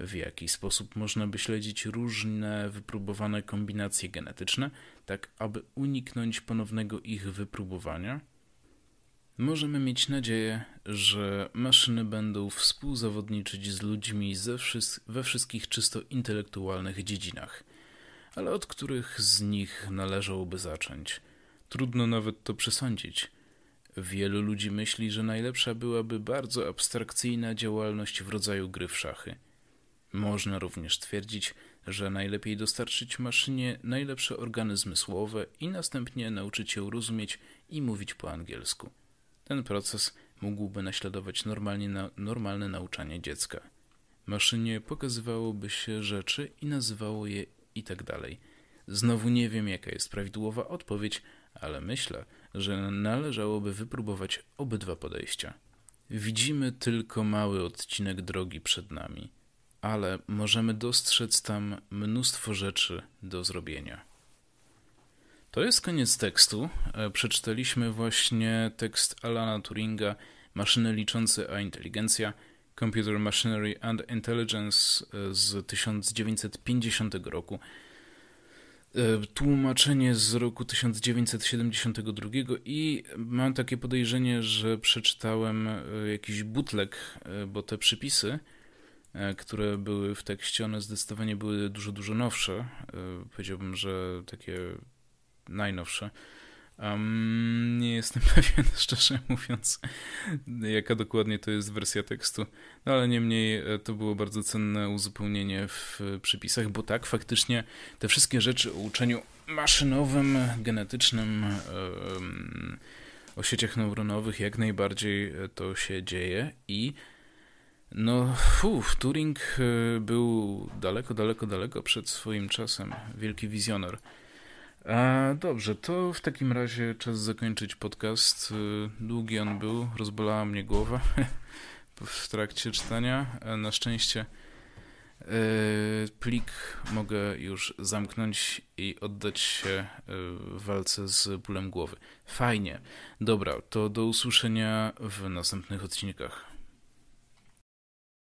W jaki sposób można by śledzić różne wypróbowane kombinacje genetyczne, tak aby uniknąć ponownego ich wypróbowania? Możemy mieć nadzieję, że maszyny będą współzawodniczyć z ludźmi ze wszys we wszystkich czysto intelektualnych dziedzinach, ale od których z nich należałoby zacząć? Trudno nawet to przesądzić. Wielu ludzi myśli, że najlepsza byłaby bardzo abstrakcyjna działalność w rodzaju gry w szachy. Można również twierdzić, że najlepiej dostarczyć maszynie najlepsze organy zmysłowe i następnie nauczyć ją rozumieć i mówić po angielsku. Ten proces mógłby naśladować normalnie na, normalne nauczanie dziecka. Maszynie pokazywałoby się rzeczy i nazywało je itd. Tak Znowu nie wiem, jaka jest prawidłowa odpowiedź, ale myślę, że należałoby wypróbować obydwa podejścia. Widzimy tylko mały odcinek drogi przed nami, ale możemy dostrzec tam mnóstwo rzeczy do zrobienia. To jest koniec tekstu. E, przeczytaliśmy właśnie tekst Alana Turinga Maszyny liczące a inteligencja Computer Machinery and Intelligence e, z 1950 roku. E, tłumaczenie z roku 1972 i mam takie podejrzenie, że przeczytałem e, jakiś butlek, e, bo te przypisy, które były w tekście, one zdecydowanie były dużo, dużo nowsze. Powiedziałbym, że takie najnowsze. Um, nie jestem pewien, szczerze mówiąc, jaka dokładnie to jest wersja tekstu. No ale niemniej e, to było bardzo cenne uzupełnienie w e, przypisach, bo tak, faktycznie te wszystkie rzeczy o uczeniu maszynowym, genetycznym, o sieciach neuronowych, jak najbardziej e, to się dzieje i no, uf, Turing był daleko, daleko, daleko przed swoim czasem. Wielki wizjoner. A, dobrze, to w takim razie czas zakończyć podcast. Y, długi on był, rozbolała mnie głowa w trakcie czytania. E, na szczęście e, plik mogę już zamknąć i oddać się e, walce z bólem głowy. Fajnie. Dobra, to do usłyszenia w następnych odcinkach.